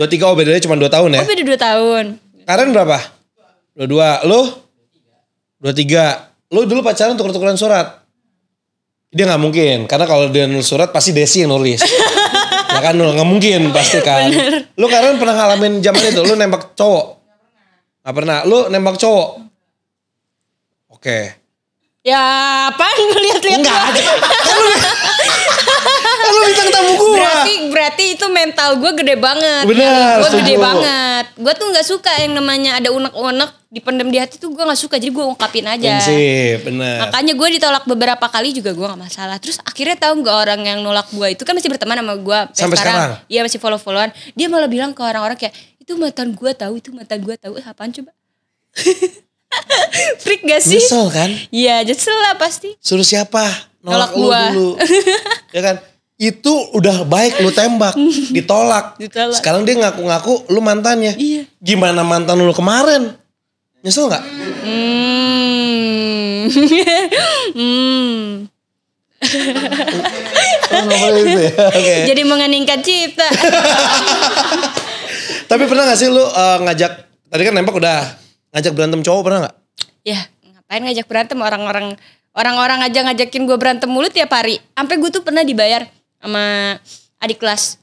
[SPEAKER 1] 23. oh bedanya cuma 2 tahun ya? Oh
[SPEAKER 2] beda 2 tahun.
[SPEAKER 1] Karen berapa? 22. Lu? 23. Lu dulu pacaran tuker-tukeran surat? Dia gak mungkin. Karena kalau dia nulis surat pasti Desi yang nulis. ya kan Nul? Gak mungkin pasti kan. Bener. Lu Karen pernah ngalamin zaman itu? Lu nembak cowok? Gak pernah. Lu nembak cowok?
[SPEAKER 2] Oke. Ya apa ngeliat-liat Enggak kan, kan lu bintang tamu gue. Berarti, berarti itu mental gue gede banget. Ya, Gue gede banget. Gue tuh gak suka yang namanya ada unek-unek dipendam di hati tuh gue gak suka. Jadi gue ungkapin aja.
[SPEAKER 1] Prinsip, bener. Makanya
[SPEAKER 2] gue ditolak beberapa kali juga gue gak masalah. Terus akhirnya tau gak orang yang nolak gue itu kan masih berteman sama gue. Sampai sekarang? Iya masih follow-followan. Dia malah bilang ke orang-orang kayak itu mantan gue tahu itu mantan gue tahu eh, apaan coba Freak gak sih? Nyesel kan? Iya, nyesel lah pasti.
[SPEAKER 1] Suruh siapa? Nolak, Nolak lu dulu. ya kan? Itu udah baik lu tembak, ditolak. ditolak. Sekarang dia ngaku-ngaku lu mantannya. Iya. Gimana mantan lu kemarin? Nyesel nggak?
[SPEAKER 2] Hmm. hmm.
[SPEAKER 1] Oh, ya? okay.
[SPEAKER 2] Jadi mengeningkan cipta.
[SPEAKER 1] Tapi pernah gak sih lu uh, ngajak tadi kan nembak udah Ngajak berantem cowok pernah nggak?
[SPEAKER 2] Ya, ngapain ngajak berantem orang-orang orang-orang aja ngajakin gue berantem mulut tiap hari. Sampai gue tuh pernah dibayar sama adik kelas.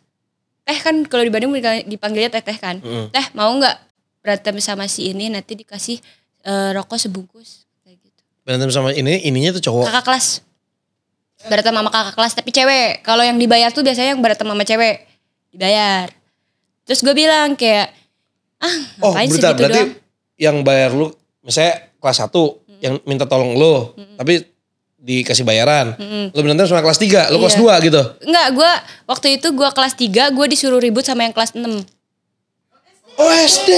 [SPEAKER 2] Teh kan kalau di Bandung dipanggilnya teh-teh kan. Mm. Teh mau nggak berantem sama si ini nanti dikasih uh, rokok sebungkus kayak
[SPEAKER 1] gitu. Berantem sama ini ininya tuh cowok.
[SPEAKER 2] Kakak kelas. Berantem sama kakak kelas tapi cewek. Kalau yang dibayar tuh biasanya yang berantem sama cewek dibayar. Terus gue bilang kayak ah oh, ngapain oh, sih gitu berarti doang
[SPEAKER 1] yang bayar lu misalnya kelas 1 mm yang minta tolong lu mm tapi dikasih bayaran. Mm-hmm. Lu beneran sama kelas 3, lu iya. kelas 2 gitu.
[SPEAKER 2] Enggak, gua waktu itu gua kelas 3, gua disuruh ribut sama yang kelas 6. OSD.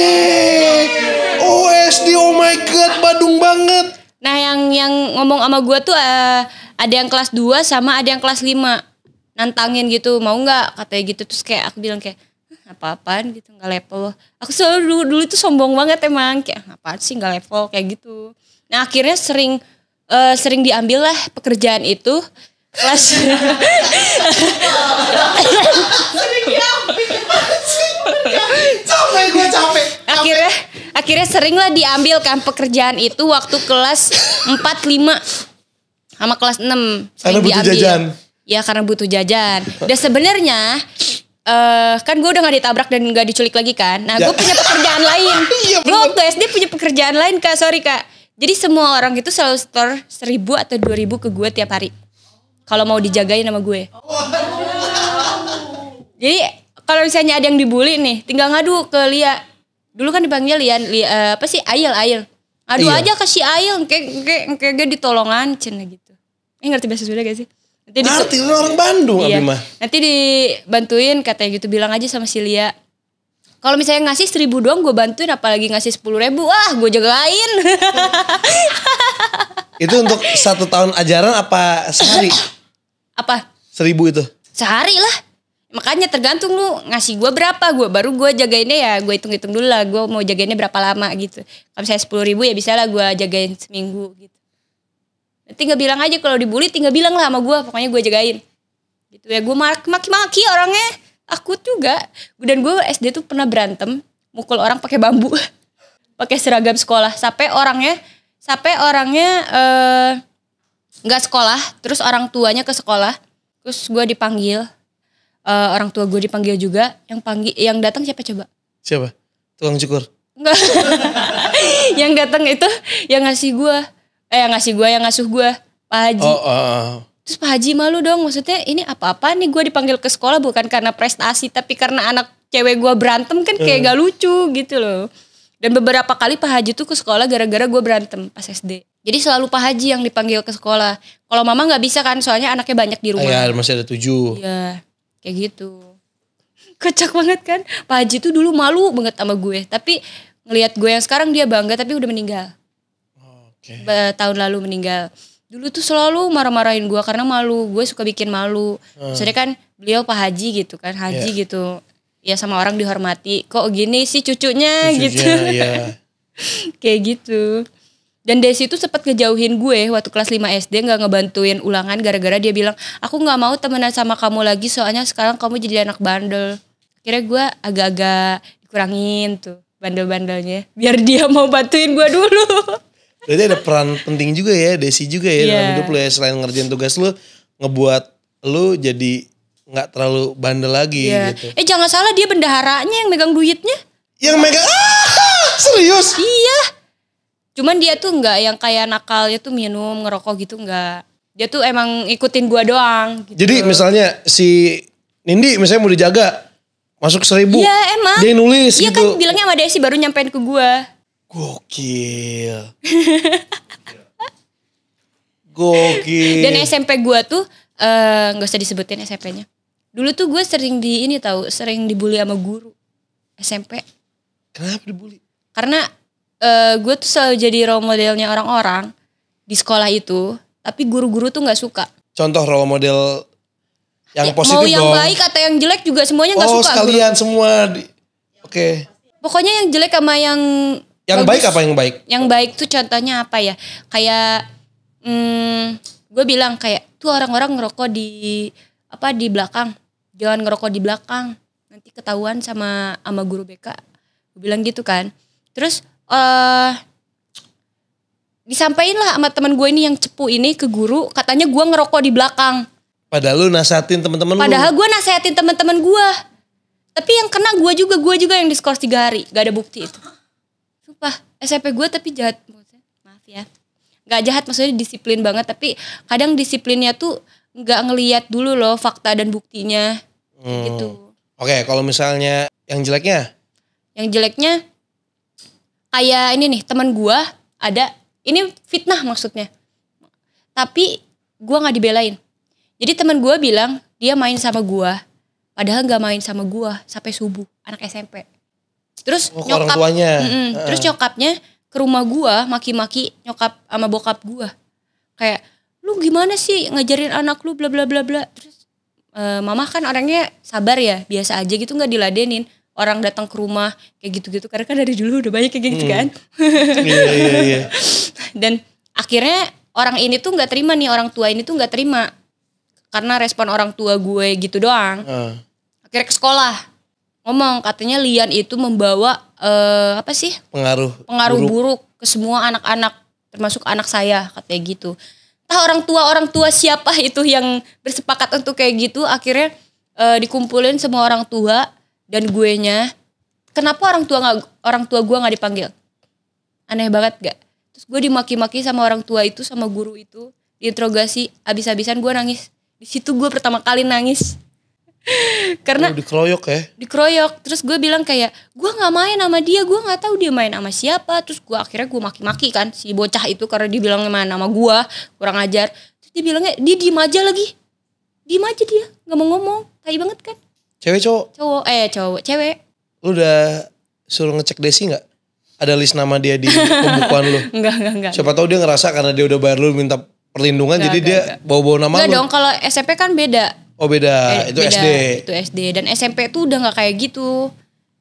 [SPEAKER 2] OSD oh my god, Badung banget. Nah, yang yang ngomong sama gua tuh uh, ada yang kelas 2 sama ada yang kelas 5. Nantangin gitu, mau nggak katanya gitu terus kayak aku bilang kayak apa-apaan gitu nggak level aku selalu dulu, dulu tuh sombong banget emang kayak ah, apa sih nggak level kayak gitu nah akhirnya sering uh, sering diambil lah pekerjaan itu kelas akhirnya akhirnya sering lah diambil kan pekerjaan itu waktu kelas empat lima sama kelas enam sering karena butuh diambil. jajan ya karena butuh jajan dan sebenarnya uh, kan gue udah gak ditabrak dan gak diculik lagi kan. Nah gue ya. punya pekerjaan lain. Iya, gue waktu SD punya pekerjaan lain kak, sorry kak. Jadi semua orang itu selalu store seribu atau dua ribu ke gue tiap hari. Kalau mau dijagain sama gue. Jadi kalau misalnya ada yang dibully nih, tinggal ngadu ke Lia. Dulu kan dipanggil Lia, Lia eh, apa sih? Ail, Ail. Ngadu iya. aja ke si Ail, kayak kayak kayak ditolongan cina gitu. Ini ngerti bahasa Sunda gak sih? Nanti di Arti lu orang Bandung iya. Abi Nanti dibantuin katanya gitu bilang aja sama si Lia. Kalau misalnya ngasih seribu doang gue bantuin apalagi ngasih sepuluh ribu wah gue jagain.
[SPEAKER 1] itu untuk satu tahun ajaran apa sehari?
[SPEAKER 2] apa? Seribu itu. Sehari lah. Makanya tergantung lu ngasih gue berapa gue baru gue jagainnya ya gue hitung-hitung dulu lah gue mau jagainnya berapa lama gitu. Kalau misalnya sepuluh ribu ya bisa lah gue jagain seminggu gitu tinggal bilang aja kalau dibully tinggal bilang lah sama gue pokoknya gue jagain gitu ya gue maki-maki orangnya aku juga dan gue SD tuh pernah berantem mukul orang pakai bambu pakai seragam sekolah sampai orangnya sampai orangnya eh, nggak uh, sekolah terus orang tuanya ke sekolah terus gue dipanggil uh, orang tua gue dipanggil juga yang panggil yang datang siapa coba
[SPEAKER 1] siapa tukang cukur
[SPEAKER 2] Enggak. yang datang itu yang ngasih gue eh yang ngasih gue yang ngasuh gue Pak Haji oh, uh. terus Pak Haji malu dong maksudnya ini apa-apa nih gue dipanggil ke sekolah bukan karena prestasi tapi karena anak cewek gue berantem kan kayak hmm. gak lucu gitu loh dan beberapa kali Pak Haji tuh ke sekolah gara-gara gue berantem pas SD jadi selalu Pak Haji yang dipanggil ke sekolah kalau mama nggak bisa kan soalnya anaknya banyak di rumah ya
[SPEAKER 1] masih ada tujuh
[SPEAKER 2] ya kayak gitu kocak banget kan Pak Haji tuh dulu malu banget sama gue tapi ngelihat gue yang sekarang dia bangga tapi udah meninggal okay. tahun lalu meninggal dulu tuh selalu marah-marahin gue karena malu gue suka bikin malu hmm. soalnya kan beliau pak haji gitu kan haji yeah. gitu ya sama orang dihormati kok gini sih cucunya, cucunya gitu yeah. kayak gitu dan Desi itu sempat ngejauhin gue waktu kelas 5 SD nggak ngebantuin ulangan gara-gara dia bilang aku nggak mau temenan sama kamu lagi soalnya sekarang kamu jadi anak bandel kira gue agak-agak dikurangin tuh bandel-bandelnya biar dia mau bantuin gue dulu
[SPEAKER 1] berarti ada peran penting juga ya, Desi juga ya yeah. dalam iya. hidup lu ya. Selain ngerjain tugas lu, ngebuat lu jadi gak terlalu bandel lagi yeah. gitu.
[SPEAKER 2] Eh jangan salah dia bendaharanya yang megang duitnya. Yang megang, ah, serius? Iya. Cuman dia tuh gak yang kayak nakal, dia tuh minum, ngerokok gitu gak. Dia tuh emang ikutin gua doang.
[SPEAKER 1] Gitu. Jadi misalnya si Nindi misalnya mau dijaga, masuk seribu. Iya emang. Dia nulis iya, kan, gitu. Iya kan
[SPEAKER 2] bilangnya sama Desi baru nyampein ke gua.
[SPEAKER 1] Gokil. Gokil. Dan
[SPEAKER 2] SMP gue tuh eh, nggak uh, gak usah disebutin SMP-nya. Dulu tuh gue sering di ini tahu, sering dibully sama guru SMP.
[SPEAKER 1] Kenapa dibully?
[SPEAKER 2] Karena uh, eh, gue tuh selalu jadi role modelnya orang-orang di sekolah itu, tapi guru-guru tuh nggak suka.
[SPEAKER 1] Contoh role model yang ya, positif mau yang dong. baik
[SPEAKER 2] atau yang jelek juga semuanya nggak oh, suka. Oh sekalian
[SPEAKER 1] guru. semua. Oke. Okay.
[SPEAKER 2] Pokoknya yang jelek sama yang yang bagus. baik apa yang baik? Yang baik tuh contohnya apa ya? Kayak hmm, gue bilang kayak tuh orang-orang ngerokok di apa di belakang. Jangan ngerokok di belakang. Nanti ketahuan sama ama guru BK. Gue bilang gitu kan. Terus eh uh, disampaikan lah sama teman gue ini yang cepu ini ke guru, katanya gue ngerokok di belakang.
[SPEAKER 1] Padahal lu nasehatin teman-teman lu. Padahal gue nasehatin
[SPEAKER 2] teman-teman gue. Tapi yang kena gue juga, gue juga yang diskors tiga hari. Gak ada bukti itu lah SMP gue tapi jahat maaf ya nggak jahat maksudnya disiplin banget tapi kadang disiplinnya tuh nggak ngeliat dulu loh fakta dan buktinya
[SPEAKER 1] hmm. gitu oke okay, kalau misalnya yang jeleknya
[SPEAKER 2] yang jeleknya kayak ini nih teman gue ada ini fitnah maksudnya tapi gue nggak dibelain jadi teman gue bilang dia main sama gue padahal nggak main sama gue sampai subuh anak SMP Terus oh, nyokap orang tuanya. Mm -mm, uh. Terus nyokapnya ke rumah gua maki-maki nyokap sama bokap gua. Kayak lu gimana sih ngajarin anak lu bla bla bla bla. Terus uh, mama kan orangnya sabar ya, biasa aja gitu nggak diladenin. Orang datang ke rumah kayak gitu-gitu karena kan dari dulu udah banyak kayak gitu hmm. kan. Iya iya iya. Dan akhirnya orang ini tuh nggak terima nih orang tua ini tuh nggak terima karena respon orang tua gue gitu doang. Uh. Akhirnya ke sekolah ngomong katanya Lian itu membawa uh, apa sih
[SPEAKER 1] pengaruh pengaruh buruk,
[SPEAKER 2] buruk ke semua anak-anak termasuk anak saya katanya gitu entah orang tua orang tua siapa itu yang bersepakat untuk kayak gitu akhirnya uh, dikumpulin semua orang tua dan gue nya kenapa orang tua nggak orang tua gue nggak dipanggil aneh banget gak terus gue dimaki-maki sama orang tua itu sama guru itu diinterogasi abis-abisan gue nangis di situ gue pertama kali nangis karena
[SPEAKER 1] oh, dikeroyok ya
[SPEAKER 2] dikeroyok terus gue bilang kayak gue nggak main sama dia gue nggak tahu dia main sama siapa terus gue akhirnya gue maki-maki kan si bocah itu karena dibilang bilang main sama gue kurang ajar terus dia bilangnya dia diem aja lagi diem aja dia nggak mau ngomong tai banget kan cewek cowok cowok eh cowok cewek
[SPEAKER 1] lu udah suruh ngecek desi nggak ada list nama dia di
[SPEAKER 2] pembukuan lu enggak enggak enggak siapa
[SPEAKER 1] tahu dia ngerasa karena dia udah bayar lu minta perlindungan enggak, jadi enggak, dia bawa-bawa nama enggak lu. dong
[SPEAKER 2] kalau SMP kan beda
[SPEAKER 1] Oh beda, eh, itu beda. SD. Itu
[SPEAKER 2] SD dan SMP tuh udah nggak kayak gitu.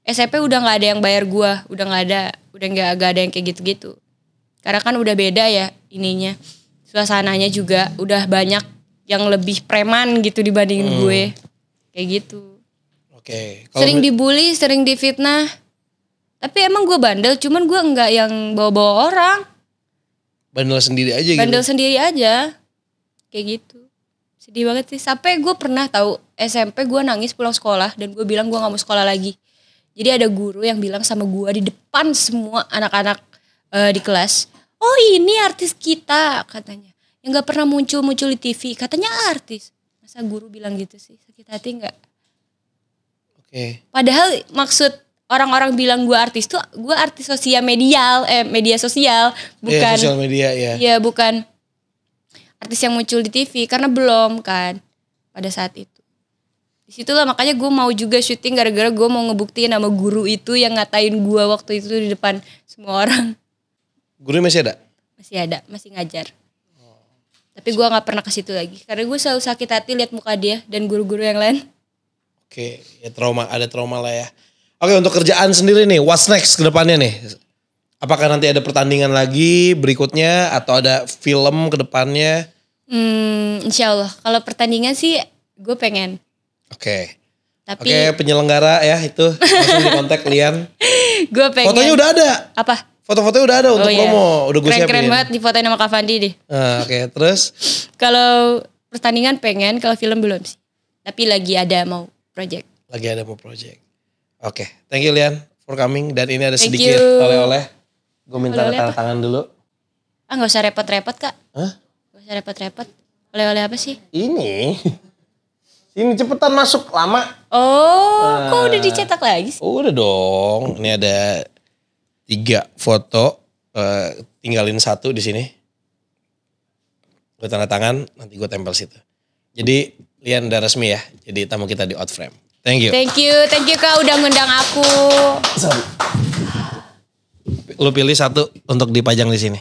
[SPEAKER 2] SMP udah nggak ada yang bayar gua, udah nggak ada, udah nggak gak ada yang kayak gitu-gitu. Karena kan udah beda ya ininya, suasananya juga udah banyak yang lebih preman gitu dibandingin hmm. gue, kayak gitu.
[SPEAKER 1] Oke. Okay. sering
[SPEAKER 2] dibully, sering difitnah. Tapi emang gue bandel, cuman gue nggak yang bawa-bawa orang.
[SPEAKER 1] Bandel sendiri aja. Gitu. Bandel gitu?
[SPEAKER 2] sendiri aja, kayak gitu sedih banget sih sampai gue pernah tahu SMP gue nangis pulang sekolah dan gue bilang gue nggak mau sekolah lagi jadi ada guru yang bilang sama gue di depan semua anak-anak uh, di kelas oh ini artis kita katanya yang nggak pernah muncul muncul di TV katanya artis masa guru bilang gitu sih sakit hati nggak oke okay. padahal maksud orang-orang bilang gue artis tuh gue artis sosial medial eh media sosial iya, bukan yeah, sosial
[SPEAKER 1] media ya yeah. ya
[SPEAKER 2] bukan artis yang muncul di TV karena belum kan pada saat itu disitulah makanya gue mau juga syuting gara-gara gue mau ngebuktiin sama guru itu yang ngatain gue waktu itu di depan semua orang guru masih ada masih ada masih ngajar tapi gue nggak pernah ke situ lagi karena gue selalu sakit hati lihat muka dia dan guru-guru yang lain
[SPEAKER 1] oke ya trauma ada trauma lah ya oke untuk kerjaan sendiri nih what's next kedepannya nih apakah nanti ada pertandingan lagi berikutnya atau ada film kedepannya
[SPEAKER 2] Hmm, insya Allah. Kalau pertandingan sih gue pengen. Oke. Okay. Tapi Oke, okay,
[SPEAKER 1] penyelenggara ya itu langsung di kontak Lian.
[SPEAKER 2] gue pengen. Fotonya udah ada. Apa? Foto-fotonya udah ada
[SPEAKER 1] oh, untuk iya. promo, udah gue siapin. Keren banget
[SPEAKER 2] di yang sama Kak Fandi deh.
[SPEAKER 1] Uh, Oke, okay. terus?
[SPEAKER 2] kalau pertandingan pengen, kalau film belum sih. Tapi lagi ada mau project.
[SPEAKER 1] Lagi ada mau project. Oke, okay. thank you Lian for coming dan ini ada sedikit oleh-oleh. Gue minta tanda tangan dulu.
[SPEAKER 2] Ah gak usah repot-repot kak. Hah? usah repot-repot. Oleh-oleh
[SPEAKER 1] apa sih? Ini. Ini cepetan masuk lama. Oh, nah. kok udah dicetak lagi sih? udah dong. Ini ada tiga foto. Uh, tinggalin satu di sini. Gue tanda tangan, nanti gue tempel situ. Jadi Lian udah resmi ya. Jadi tamu kita di Outframe. Thank you.
[SPEAKER 2] Thank you, thank you kak udah ngundang aku. Sorry.
[SPEAKER 1] Lu pilih satu untuk dipajang di sini.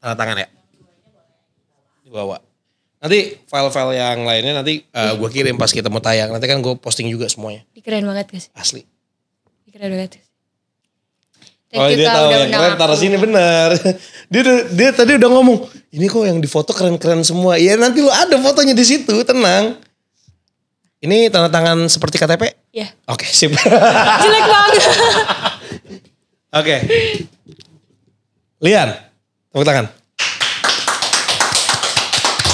[SPEAKER 1] Tanda tangan ya bawa Nanti file-file yang lainnya nanti uh, eh, gue kirim pas kita mau tayang. Nanti kan gue posting juga semuanya.
[SPEAKER 2] Keren banget guys. Asli. Keren banget. Thank oh dia tahu yang keren taruh sini
[SPEAKER 1] bener. dia dia, dia tadi udah ngomong ini kok yang difoto keren-keren semua. Ya nanti lu ada fotonya di situ tenang. Ini tanda tangan seperti KTP? Iya. Yeah. Oke okay, sip.
[SPEAKER 2] Jelek banget. Oke.
[SPEAKER 1] Okay. Lian, tepuk tangan.